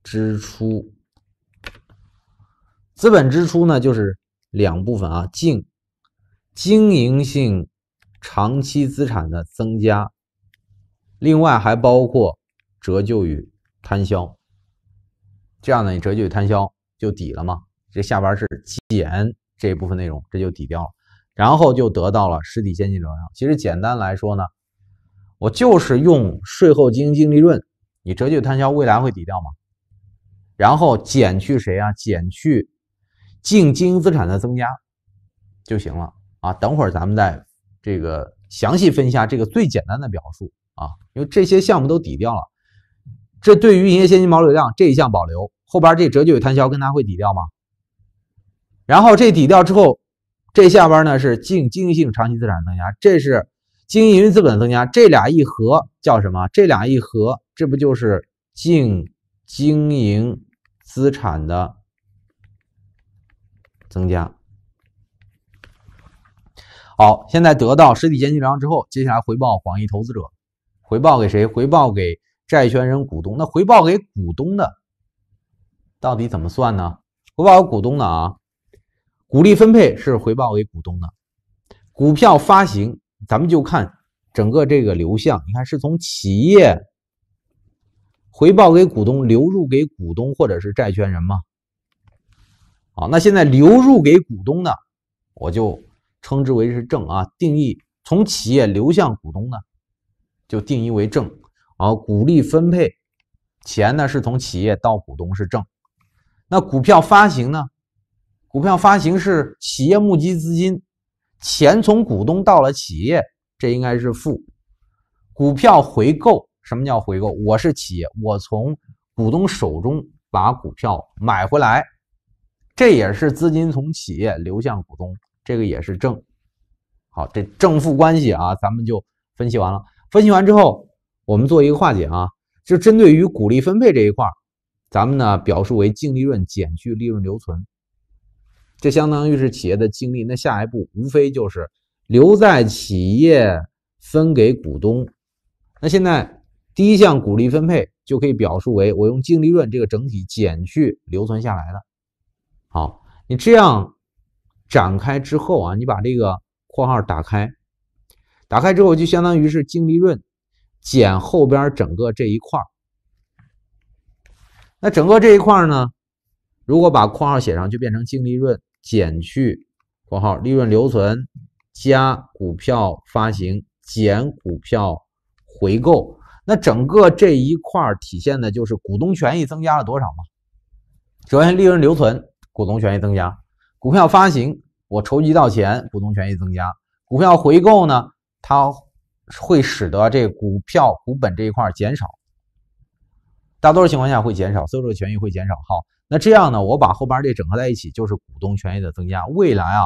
支出。资本支出呢就是两部分啊，净经营性长期资产的增加，另外还包括折旧与摊销。这样呢，你折旧与摊销就抵了嘛？这下边是减这一部分内容，这就抵掉了，然后就得到了实体现金流量。其实简单来说呢。我就是用税后经营净利润，你折旧摊销未来会抵掉吗？然后减去谁啊？减去净经营资产的增加就行了啊。等会儿咱们再这个详细分析一下这个最简单的表述啊，因为这些项目都抵掉了。这对于营业现金毛流量这一项保留，后边这折旧与摊销跟它会抵掉吗？然后这抵掉之后，这下边呢是净经营性长期资产增加，这是。经营资本增加，这俩一合叫什么？这俩一合，这不就是净经营资产的增加？好，现在得到实体经济流量之后，接下来回报广义投资者，回报给谁？回报给债权人、股东。那回报给股东的，到底怎么算呢？回报给股东的啊，股利分配是回报给股东的，股票发行。咱们就看整个这个流向，你看是从企业回报给股东，流入给股东或者是债权人吗？好，那现在流入给股东的，我就称之为是正啊。定义从企业流向股东呢，就定义为正。啊，股利分配钱呢是从企业到股东是正。那股票发行呢？股票发行是企业募集资金。钱从股东到了企业，这应该是负。股票回购，什么叫回购？我是企业，我从股东手中把股票买回来，这也是资金从企业流向股东，这个也是正。好，这正负关系啊，咱们就分析完了。分析完之后，我们做一个化解啊，就针对于股利分配这一块，咱们呢表述为净利润减去利润留存。这相当于是企业的净利，那下一步无非就是留在企业分给股东。那现在第一项股利分配就可以表述为：我用净利润这个整体减去留存下来的。好，你这样展开之后啊，你把这个括号打开，打开之后就相当于是净利润减后边整个这一块那整个这一块呢，如果把括号写上，就变成净利润。减去（括号利润留存加股票发行减股票回购），那整个这一块儿体现的就是股东权益增加了多少嘛？首先，利润留存，股东权益增加；股票发行，我筹集到钱，股东权益增加；股票回购呢，它会使得这股票股本这一块减少，大多数情况下会减少，所有的权益会减少。好。那这样呢？我把后边这整合在一起，就是股东权益的增加。未来啊，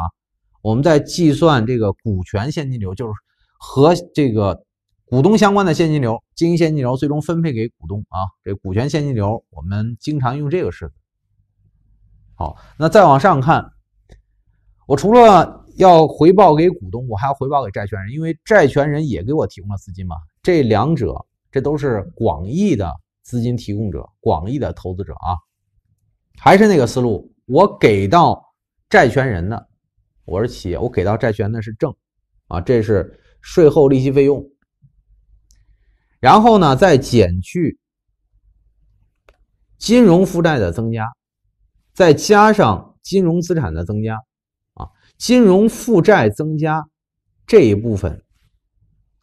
我们在计算这个股权现金流，就是和这个股东相关的现金流、经营现金流，最终分配给股东啊。这股权现金流，我们经常用这个式子。好，那再往上看，我除了要回报给股东，我还要回报给债权人，因为债权人也给我提供了资金嘛。这两者，这都是广义的资金提供者、广义的投资者啊。还是那个思路，我给到债权人的，我是企业，我给到债权的是正，啊，这是税后利息费用。然后呢，再减去金融负债的增加，再加上金融资产的增加，啊，金融负债增加这一部分，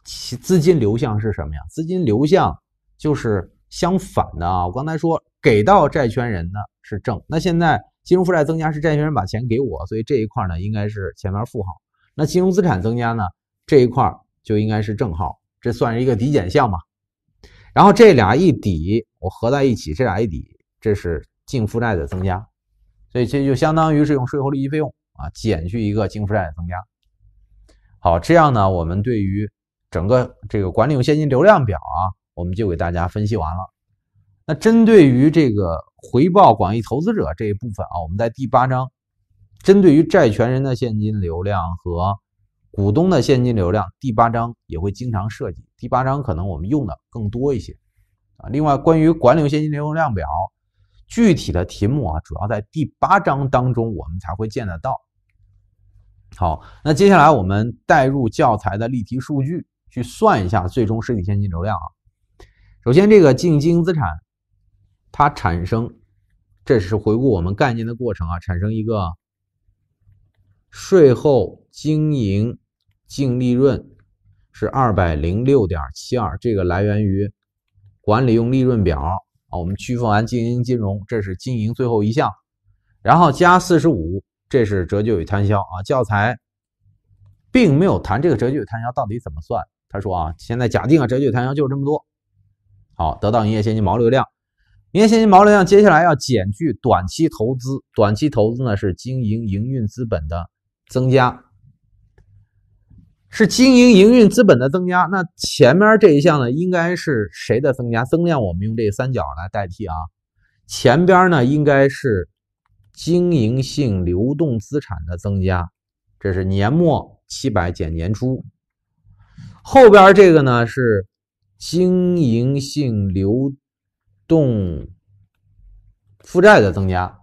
其资金流向是什么呀？资金流向就是相反的啊，我刚才说。给到债权人呢是正，那现在金融负债增加是债权人把钱给我，所以这一块呢应该是前面负号。那金融资产增加呢，这一块就应该是正号，这算是一个抵减项嘛。然后这俩一抵，我合在一起，这俩一抵，这是净负债的增加，所以这就相当于是用税后利息费用啊减去一个净负债的增加。好，这样呢，我们对于整个这个管理用现金流量表啊，我们就给大家分析完了。那针对于这个回报广义投资者这一部分啊，我们在第八章，针对于债权人的现金流量和股东的现金流量，第八章也会经常涉及。第八章可能我们用的更多一些啊。另外，关于管理现金流量表具体的题目啊，主要在第八章当中我们才会见得到。好，那接下来我们带入教材的例题数据去算一下最终实体现金流量啊。首先，这个净经营资产。它产生，这是回顾我们概念的过程啊，产生一个税后经营净利润是二百零六点七二，这个来源于管理用利润表啊。我们区分完经营、金融，这是经营最后一项，然后加四十五，这是折旧与摊销啊。教材并没有谈这个折旧与摊销到底怎么算，他说啊，现在假定啊，折旧与摊销就是这么多，好，得到营业现金毛流量。年现金毛流量接下来要减去短期投资，短期投资呢是经营营运资本的增加，是经营营运资本的增加。那前面这一项呢应该是谁的增加？增量我们用这三角来代替啊。前边呢应该是经营性流动资产的增加，这是年末七百减年初，后边这个呢是经营性流动负债的增加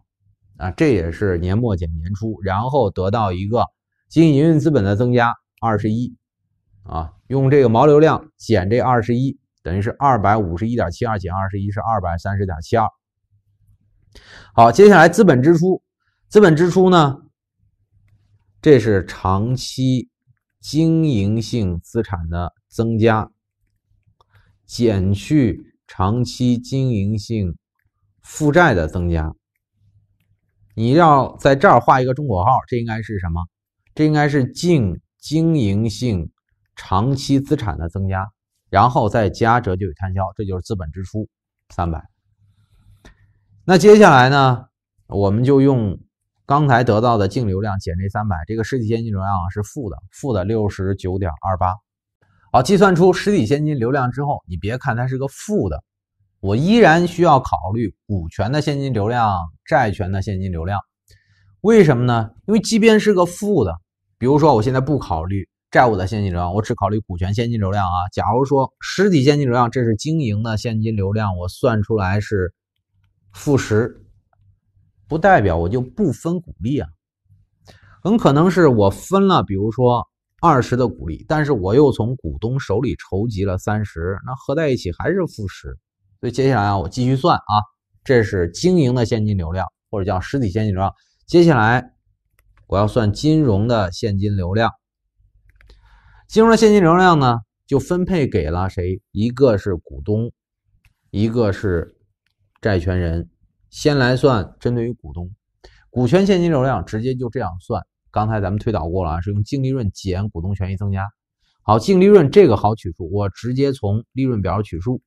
啊，这也是年末减年初，然后得到一个经营营运资本的增加二十一啊，用这个毛流量减这二十一，等于是二百五十一点七二减二十一是二百三十点七二。好，接下来资本支出，资本支出呢，这是长期经营性资产的增加减去。长期经营性负债的增加，你要在这儿画一个中括号，这应该是什么？这应该是净经营性长期资产的增加，然后再加折旧与摊销，这就是资本支出三百。那接下来呢，我们就用刚才得到的净流量减这三百，这个实体现金流量是负的，负的六十九点二八。好，计算出实体现金流量之后，你别看它是个负的，我依然需要考虑股权的现金流量、债权的现金流量。为什么呢？因为即便是个负的，比如说我现在不考虑债务的现金流量，我只考虑股权现金流量啊。假如说实体现金流量，这是经营的现金流量，我算出来是负十，不代表我就不分股利啊，很可能是我分了，比如说。二十的股利，但是我又从股东手里筹集了三十，那合在一起还是负十。所以接下来啊，我继续算啊，这是经营的现金流量，或者叫实体现金流量。接下来我要算金融的现金流量。金融的现金流量呢，就分配给了谁？一个是股东，一个是债权人。先来算针对于股东，股权现金流量直接就这样算。刚才咱们推导过了啊，是用净利润减股东权益增加。好，净利润这个好取数，我直接从利润表取数。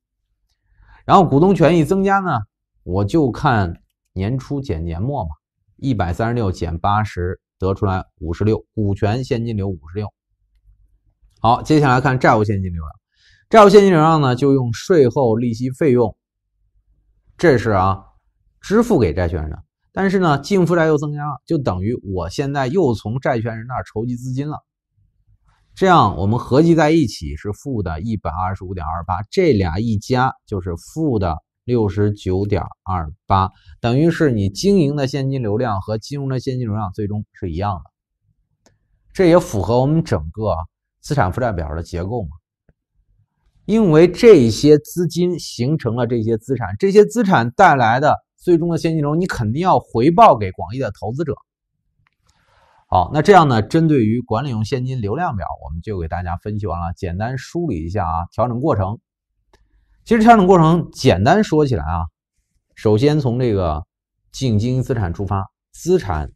然后股东权益增加呢，我就看年初减年末嘛，一百三十六减八十得出来五十六，股权现金流五十六。好，接下来看债务现金流量，债务现金流量呢就用税后利息费用，这是啊支付给债权人的。但是呢，净负债又增加了，就等于我现在又从债权人那儿筹集资金了。这样我们合计在一起是负的125.28，这俩一加就是负的69.28，等于是你经营的现金流量和金融的现金流量最终是一样的。这也符合我们整个资产负债表的结构嘛？因为这些资金形成了这些资产，这些资产带来的。最终的现金流，你肯定要回报给广义的投资者。好，那这样呢？针对于管理用现金流量表，我们就给大家分析完了，简单梳理一下啊，调整过程。其实调整过程简单说起来啊，首先从这个净经营资产出发，资产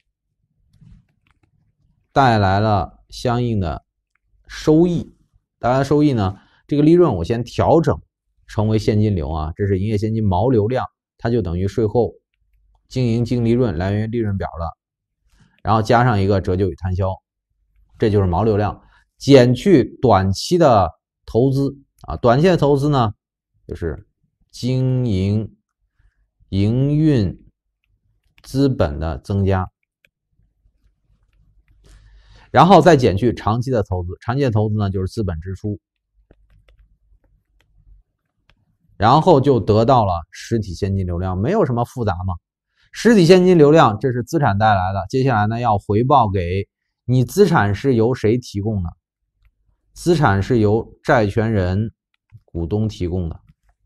带来了相应的收益，带来收益呢，这个利润我先调整成为现金流啊，这是营业现金毛流量。它就等于税后经营净利润来源于利润表的，然后加上一个折旧与摊销，这就是毛流量，减去短期的投资啊，短期的投资呢就是经营营运资本的增加，然后再减去长期的投资，长期的投资呢就是资本支出。然后就得到了实体现金流量，没有什么复杂嘛。实体现金流量，这是资产带来的。接下来呢，要回报给你资产是由谁提供的？资产是由债权人、股东提供的。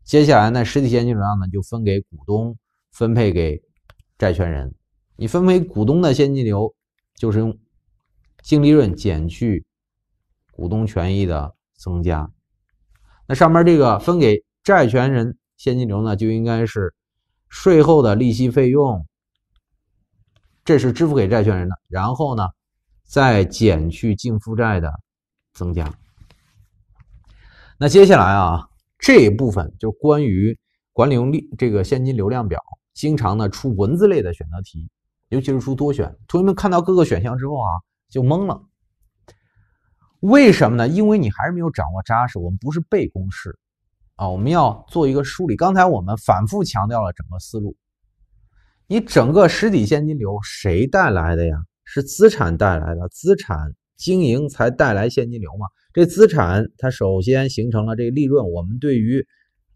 接下来呢，实体现金流量呢就分给股东，分配给债权人。你分配股东的现金流，就是用净利润减去股东权益的增加。那上面这个分给。债权人现金流呢，就应该是税后的利息费用，这是支付给债权人的，然后呢，再减去净负债的增加。那接下来啊，这一部分就关于管理用利这个现金流量表，经常呢出文字类的选择题，尤其是出多选。同学们看到各个选项之后啊，就懵了。为什么呢？因为你还是没有掌握扎实。我们不是背公式。啊，我们要做一个梳理。刚才我们反复强调了整个思路，你整个实体现金流谁带来的呀？是资产带来的，资产经营才带来现金流嘛？这资产它首先形成了这利润，我们对于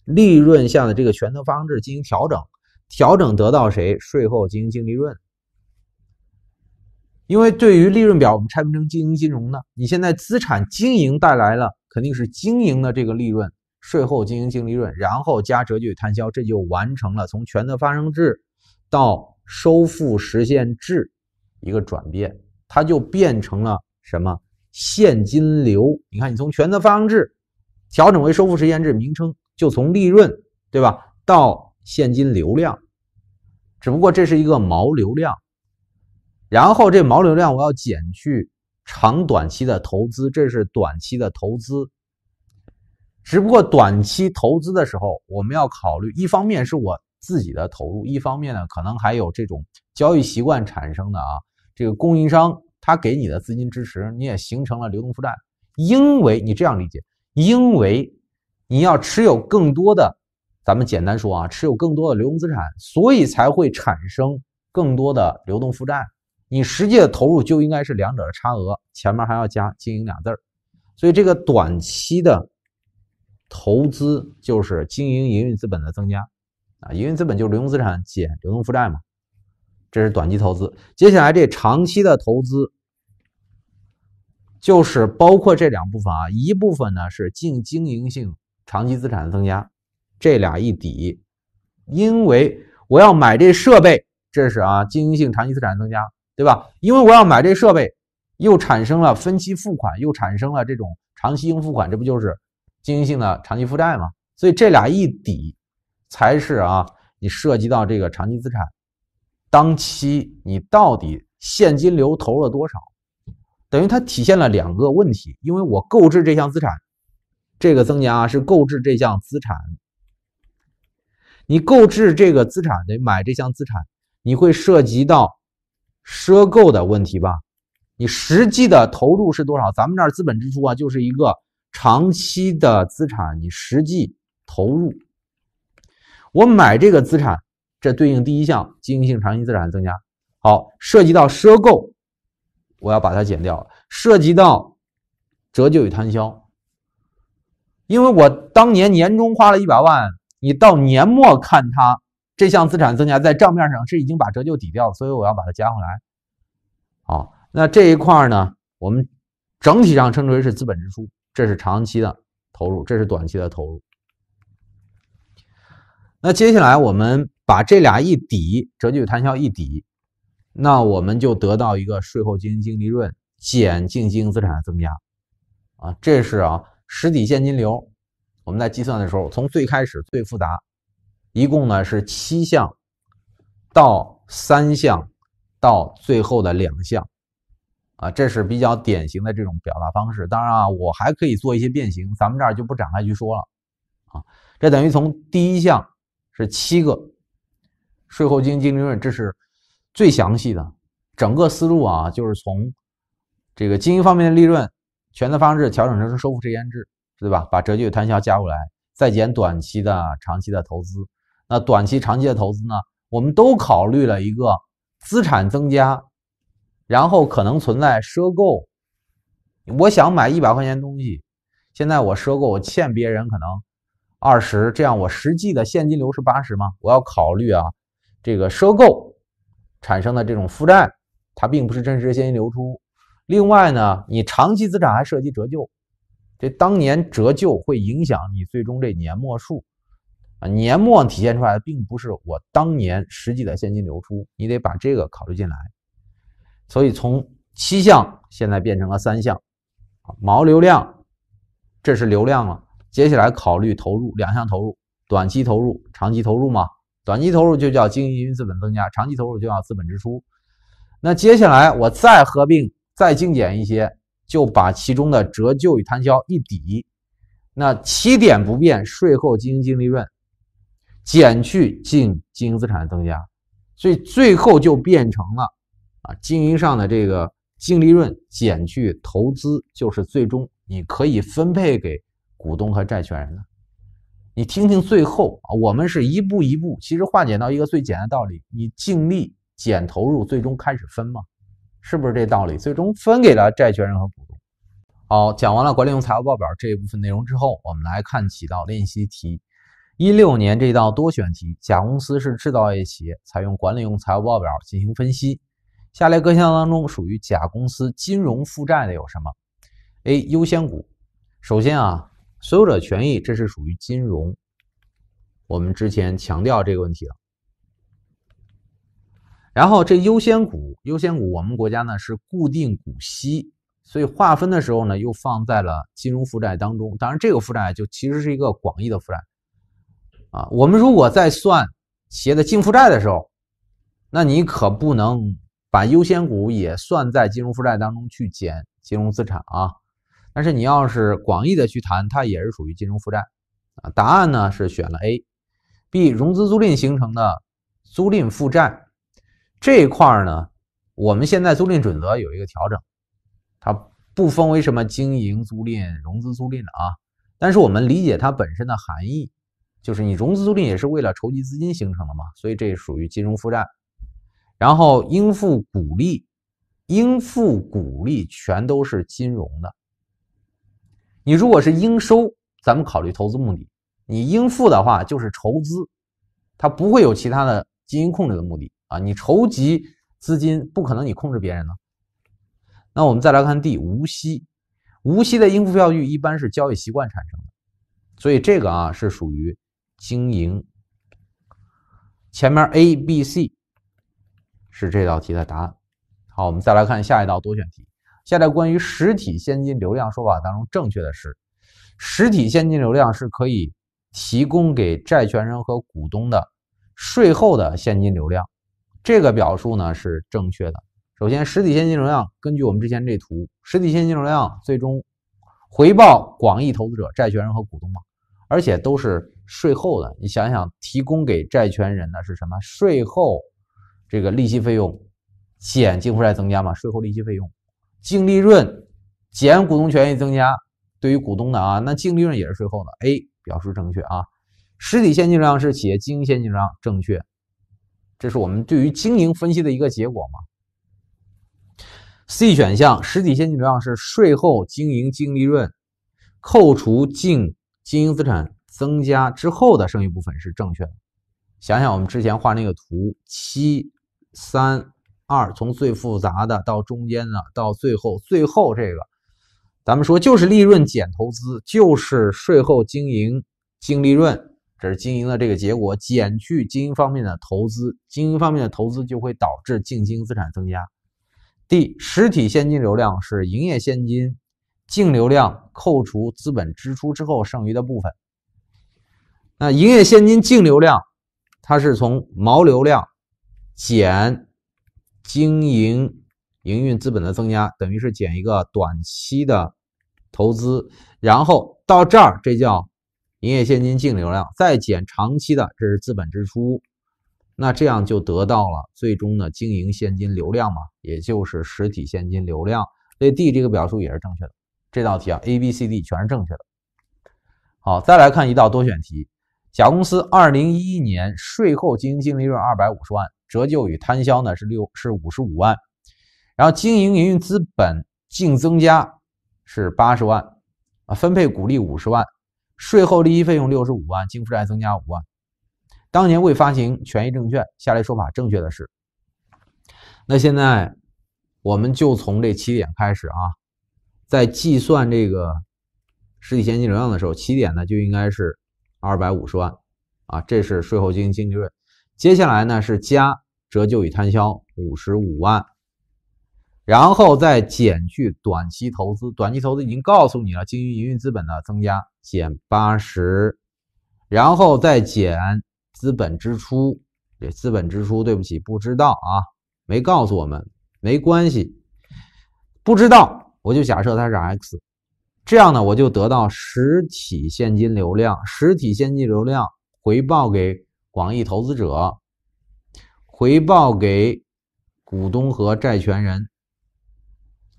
利润下的这个权责发生制进行调整，调整得到谁？税后经营净利润。因为对于利润表，我们拆分成经营、金融的。你现在资产经营带来了，肯定是经营的这个利润。税后经营净利润，然后加折旧摊销，这就完成了从权责发生制到收付实现制一个转变，它就变成了什么现金流？你看，你从权责发生制调整为收付实现制，名称就从利润对吧，到现金流量，只不过这是一个毛流量，然后这毛流量我要减去长短期的投资，这是短期的投资。只不过短期投资的时候，我们要考虑，一方面是我自己的投入，一方面呢，可能还有这种交易习惯产生的啊，这个供应商他给你的资金支持，你也形成了流动负债，因为你这样理解，因为你要持有更多的，咱们简单说啊，持有更多的流动资产，所以才会产生更多的流动负债，你实际的投入就应该是两者的差额，前面还要加经营俩字儿，所以这个短期的。投资就是经营营运资本的增加，啊，营运资本就是流动资产减流动负债嘛，这是短期投资。接下来这长期的投资，就是包括这两部分啊，一部分呢是净经营性长期资产的增加，这俩一抵，因为我要买这设备，这是啊经营性长期资产的增加，对吧？因为我要买这设备，又产生了分期付款，又产生了这种长期应付款，这不就是？经营性的长期负债嘛，所以这俩一抵，才是啊，你涉及到这个长期资产，当期你到底现金流投入了多少，等于它体现了两个问题，因为我购置这项资产，这个增加是购置这项资产，你购置这个资产得买这项资产，你会涉及到赊购的问题吧？你实际的投入是多少？咱们这儿资本支出啊，就是一个。长期的资产，你实际投入，我买这个资产，这对应第一项经营性长期资产增加。好，涉及到赊购，我要把它减掉；涉及到折旧与摊销，因为我当年年终花了一百万，你到年末看它这项资产增加在账面上是已经把折旧抵掉，所以我要把它加回来。好，那这一块呢，我们整体上称之为是资本支出。这是长期的投入，这是短期的投入。那接下来我们把这俩一抵，折旧摊销一抵，那我们就得到一个税后经营净利润减净经营资产的增加啊，这是啊，实体现金流。我们在计算的时候，从最开始最复杂，一共呢是七项，到三项，到最后的两项。啊，这是比较典型的这种表达方式。当然啊，我还可以做一些变形，咱们这儿就不展开去说了。啊，这等于从第一项是七个税后经营净利润，这是最详细的整个思路啊，就是从这个经营方面的利润，权责方式调整成收付实现制，对吧？把折旧摊销加过来，再减短期的、长期的投资。那短期、长期的投资呢，我们都考虑了一个资产增加。然后可能存在赊购，我想买一百块钱东西，现在我赊购，我欠别人可能二十，这样我实际的现金流是八十吗？我要考虑啊，这个赊购产生的这种负债，它并不是真实现金流出。另外呢，你长期资产还涉及折旧，这当年折旧会影响你最终这年末数啊，年末体现出来的并不是我当年实际的现金流出，你得把这个考虑进来。所以从七项现在变成了三项，毛流量，这是流量了。接下来考虑投入两项投入，短期投入、长期投入嘛。短期投入就叫经营资本增加，长期投入就叫资本支出。那接下来我再合并再精简一些，就把其中的折旧与摊销一抵，那起点不变，税后经营净利润减去净经营资产的增加，所以最后就变成了。啊，经营上的这个净利润减去投资，就是最终你可以分配给股东和债权人的。你听听，最后啊，我们是一步一步，其实化简到一个最简单的道理：你净利减投入，最终开始分嘛，是不是这道理？最终分给了债权人和股东。好，讲完了管理用财务报表这一部分内容之后，我们来看几道练习题。一六年这道多选题，甲公司是制造业企业，采用管理用财务报表进行分析。下列各项当中属于甲公司金融负债的有什么？A. 优先股。首先啊，所有者权益这是属于金融，我们之前强调这个问题了。然后这优先股，优先股我们国家呢是固定股息，所以划分的时候呢又放在了金融负债当中。当然这个负债就其实是一个广义的负债啊。我们如果在算企业的净负债的时候，那你可不能。把优先股也算在金融负债当中去减金融资产啊，但是你要是广义的去谈，它也是属于金融负债啊。答案呢是选了 A、B，融资租赁形成的租赁负债这一块呢，我们现在租赁准则有一个调整，它不分为什么经营租赁、融资租赁的啊。但是我们理解它本身的含义，就是你融资租赁也是为了筹集资金形成的嘛，所以这属于金融负债。然后应付股利、应付股利全都是金融的。你如果是应收，咱们考虑投资目的；你应付的话就是筹资，它不会有其他的经营控制的目的啊。你筹集资金不可能你控制别人呢。那我们再来看 D 无息，无息的应付票据一般是交易习惯产生的，所以这个啊是属于经营。前面 A、B、C。是这道题的答案。好，我们再来看下一道多选题。下列关于实体现金流量说法当中正确的是：实体现金流量是可以提供给债权人和股东的税后的现金流量。这个表述呢是正确的。首先，实体现金流量根据我们之前这图，实体现金流量最终回报广义投资者、债权人和股东嘛，而且都是税后的。你想想，提供给债权人的是什么？税后。这个利息费用减净负债增加嘛？税后利息费用，净利润减股东权益增加，对于股东的啊，那净利润也是税后的。A 表示正确啊，实体现金流量是企业经营现金流量，正确，这是我们对于经营分析的一个结果嘛。C 选项，实体现金流量是税后经营净利润扣除净经营资产增加之后的剩余部分是正确的。想想我们之前画那个图七。三二，从最复杂的到中间的，到最后，最后这个，咱们说就是利润减投资，就是税后经营净利润，这是经营的这个结果，减去经营方面的投资，经营方面的投资就会导致净经营资产增加。D 实体现金流量是营业现金净流量扣除资本支出之后剩余的部分。那营业现金净流量，它是从毛流量。减经营营运资本的增加，等于是减一个短期的投资，然后到这儿，这叫营业现金净流量，再减长期的，这是资本支出，那这样就得到了最终的经营现金流量嘛，也就是实体现金流量。所以 D 这个表述也是正确的。这道题啊，A、B、C、D 全是正确的。好，再来看一道多选题：甲公司2011年税后经营净利润250万。折旧与摊销呢是六是五十五万，然后经营营运资本净增加是八十万，啊，分配股利五十万，税后利息费用六十五万，净负债增加五万，当年未发行权益证券。下列说法正确的是？那现在我们就从这起点开始啊，在计算这个实体现金流量的时候，起点呢就应该是二百五十万啊，这是税后经营净利润。接下来呢是加折旧与摊销五十五万，然后再减去短期投资，短期投资已经告诉你了，经营营运资本的增加减八十，然后再减资本支出，这资本支出对不起不知道啊，没告诉我们，没关系，不知道我就假设它是 X，这样呢我就得到实体现金流量，实体现金流量回报给。广义投资者回报给股东和债权人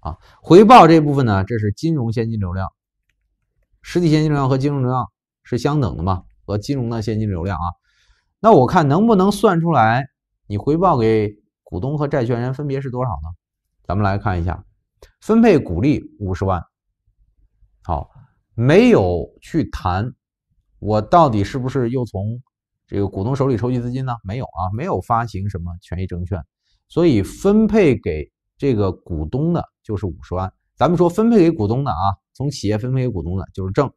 啊，回报这部分呢，这是金融现金流量，实体现金流量和金融流量是相等的嘛？和金融的现金流量啊，那我看能不能算出来，你回报给股东和债权人分别是多少呢？咱们来看一下，分配股利五十万，好，没有去谈我到底是不是又从这个股东手里筹集资金呢？没有啊，没有发行什么权益证券，所以分配给这个股东的就是五十万。咱们说分配给股东的啊，从企业分配给股东的就是正。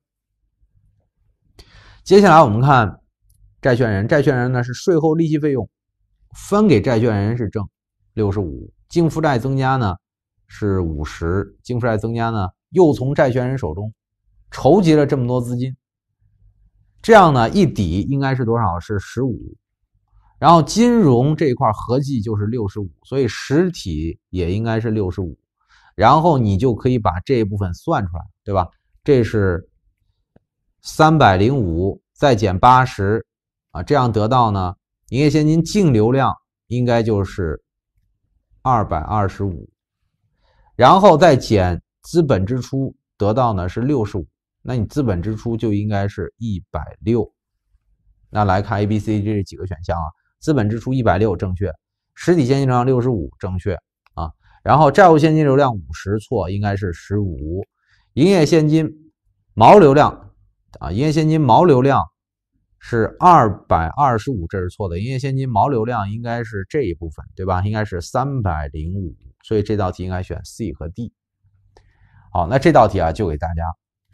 接下来我们看，债权人，债权人呢是税后利息费用分给债权人是正六十五，净负债增加呢是五十，净负债增加呢又从债权人手中筹集了这么多资金。这样呢，一抵应该是多少？是十五，然后金融这一块合计就是六十五，所以实体也应该是六十五，然后你就可以把这一部分算出来，对吧？这是三百零五，再减八十，啊，这样得到呢，营业现金净流量应该就是二百二十五，然后再减资本支出，得到呢是六十五。那你资本支出就应该是一百六，那来看 A、B、C 这几个选项啊，资本支出一百六正确，实体现金流量六十五正确啊，然后债务现金流量五十错，应该是十五，营业现金毛流量啊，营业现金毛流量是二百二十五，这是错的，营业现金毛流量应该是这一部分对吧？应该是三百零五，所以这道题应该选 C 和 D。好，那这道题啊，就给大家。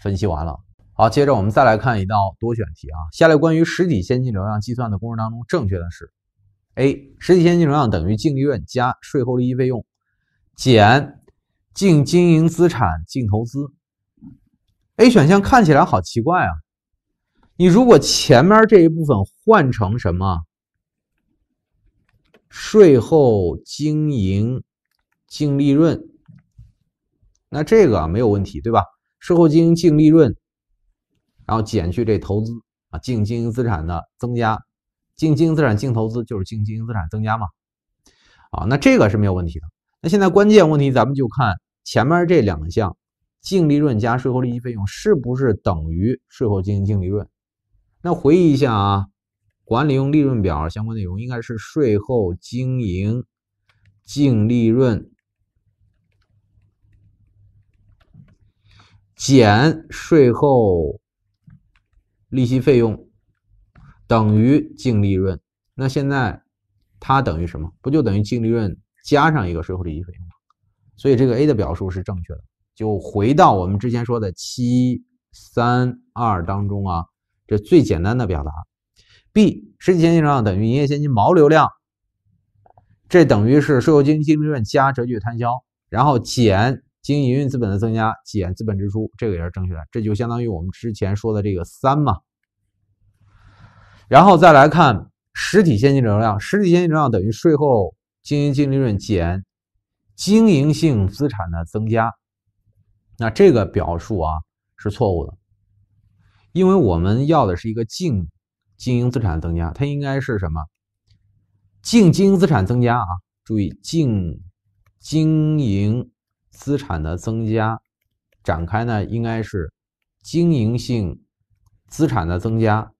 分析完了，好，接着我们再来看一道多选题啊。下列关于实体现金流量计算的公式当中，正确的是：A. 实体现金流量等于净利润加税后利息费用减净经营资产净投资。A 选项看起来好奇怪啊，你如果前面这一部分换成什么税后经营净利润，那这个没有问题，对吧？税后经营净利润，然后减去这投资啊，净经营资产的增加，净经营资产净投资就是净经营资产增加嘛，啊，那这个是没有问题的。那现在关键问题，咱们就看前面这两项，净利润加税后利息费用是不是等于税后经营净利润？那回忆一下啊，管理用利润表相关内容应该是税后经营净利润。减税后利息费用等于净利润，那现在它等于什么？不就等于净利润加上一个税后利息费用吗？所以这个 A 的表述是正确的。就回到我们之前说的七三二当中啊，这最简单的表达。B，实际现金流量等于营业现金毛流量，这等于是税后经营净利润加折旧摊销，然后减。经营营运资本的增加减资本支出，这个也是正确的，这就相当于我们之前说的这个三嘛。然后再来看实体现金流量，实体现金流量等于税后经营净利润减经营性资产的增加。那这个表述啊是错误的，因为我们要的是一个净经营资产增加，它应该是什么？净经营资产增加啊，注意净经营。资产的增加，展开呢应该是经营性资产的增加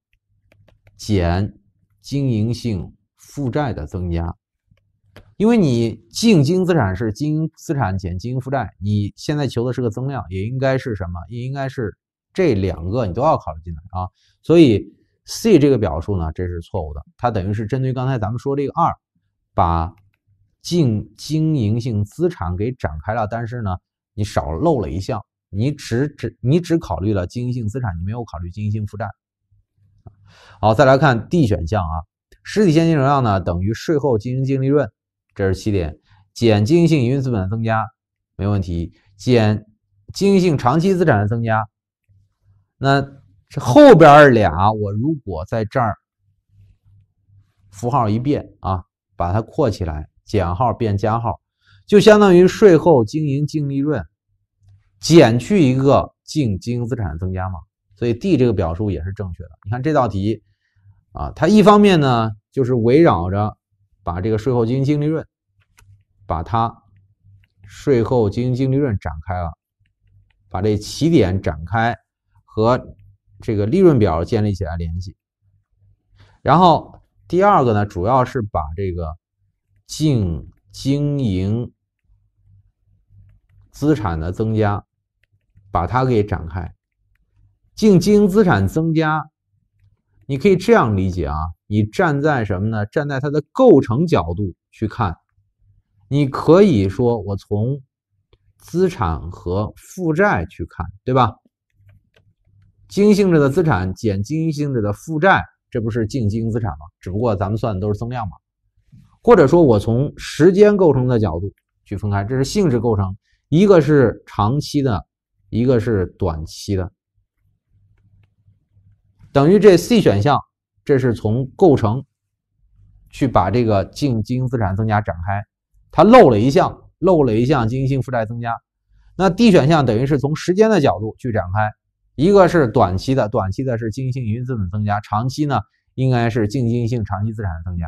减经营性负债的增加，因为你净经营资产是经营资产减经营负债，你现在求的是个增量，也应该是什么？也应该是这两个你都要考虑进来啊。所以 C 这个表述呢，这是错误的，它等于是针对刚才咱们说这个二把。净经营性资产给展开了，但是呢，你少漏了一项，你只只你只考虑了经营性资产，你没有考虑经营性负债。好，再来看 D 选项啊，实体现金流量呢等于税后经营净利润，这是起点，减经营性营运资本的增加，没问题，减经营性长期资产的增加，那这后边俩我如果在这儿，符号一变啊，把它括起来。减号变加号，就相当于税后经营净利润减去一个净经营资产增加嘛，所以 D 这个表述也是正确的。你看这道题啊，它一方面呢就是围绕着把这个税后经营净利润，把它税后经营净利润展开了，把这起点展开和这个利润表建立起来联系。然后第二个呢，主要是把这个。净经营资产的增加，把它给展开。净经营资产增加，你可以这样理解啊。你站在什么呢？站在它的构成角度去看，你可以说我从资产和负债去看，对吧？经营性质的资产减经营性质的负债，这不是净经营资产吗？只不过咱们算的都是增量嘛。或者说，我从时间构成的角度去分开，这是性质构成，一个是长期的，一个是短期的。等于这 C 选项，这是从构成去把这个净经营资产增加展开，它漏了一项，漏了一项经营性负债增加。那 D 选项等于是从时间的角度去展开，一个是短期的，短期的是经营性营运资本增加，长期呢应该是净经营性长期资产的增加。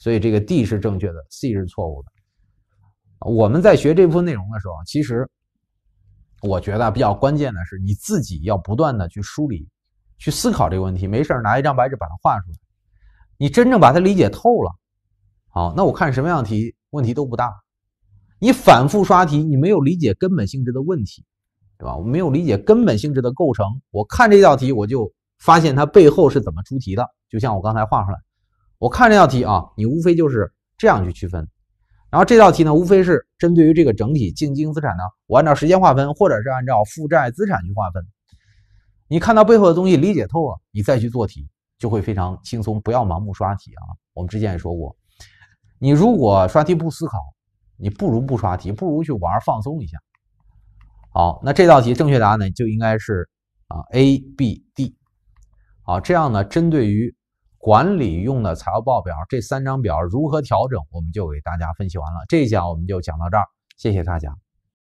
所以这个 D 是正确的，C 是错误的。我们在学这部分内容的时候，其实我觉得比较关键的是你自己要不断的去梳理、去思考这个问题。没事拿一张白纸把它画出来。你真正把它理解透了，好，那我看什么样的题问题都不大。你反复刷题，你没有理解根本性质的问题，对吧？我没有理解根本性质的构成，我看这道题我就发现它背后是怎么出题的，就像我刚才画出来。我看这道题啊，你无非就是这样去区分，然后这道题呢，无非是针对于这个整体净经营资产呢，我按照时间划分，或者是按照负债资产去划分。你看到背后的东西理解透了，你再去做题就会非常轻松。不要盲目刷题啊，我们之前也说过，你如果刷题不思考，你不如不刷题，不如去玩放松一下。好，那这道题正确答案呢就应该是啊 A、B、D。好，这样呢针对于。管理用的财务报表，这三张表如何调整，我们就给大家分析完了。这一讲我们就讲到这儿，谢谢大家。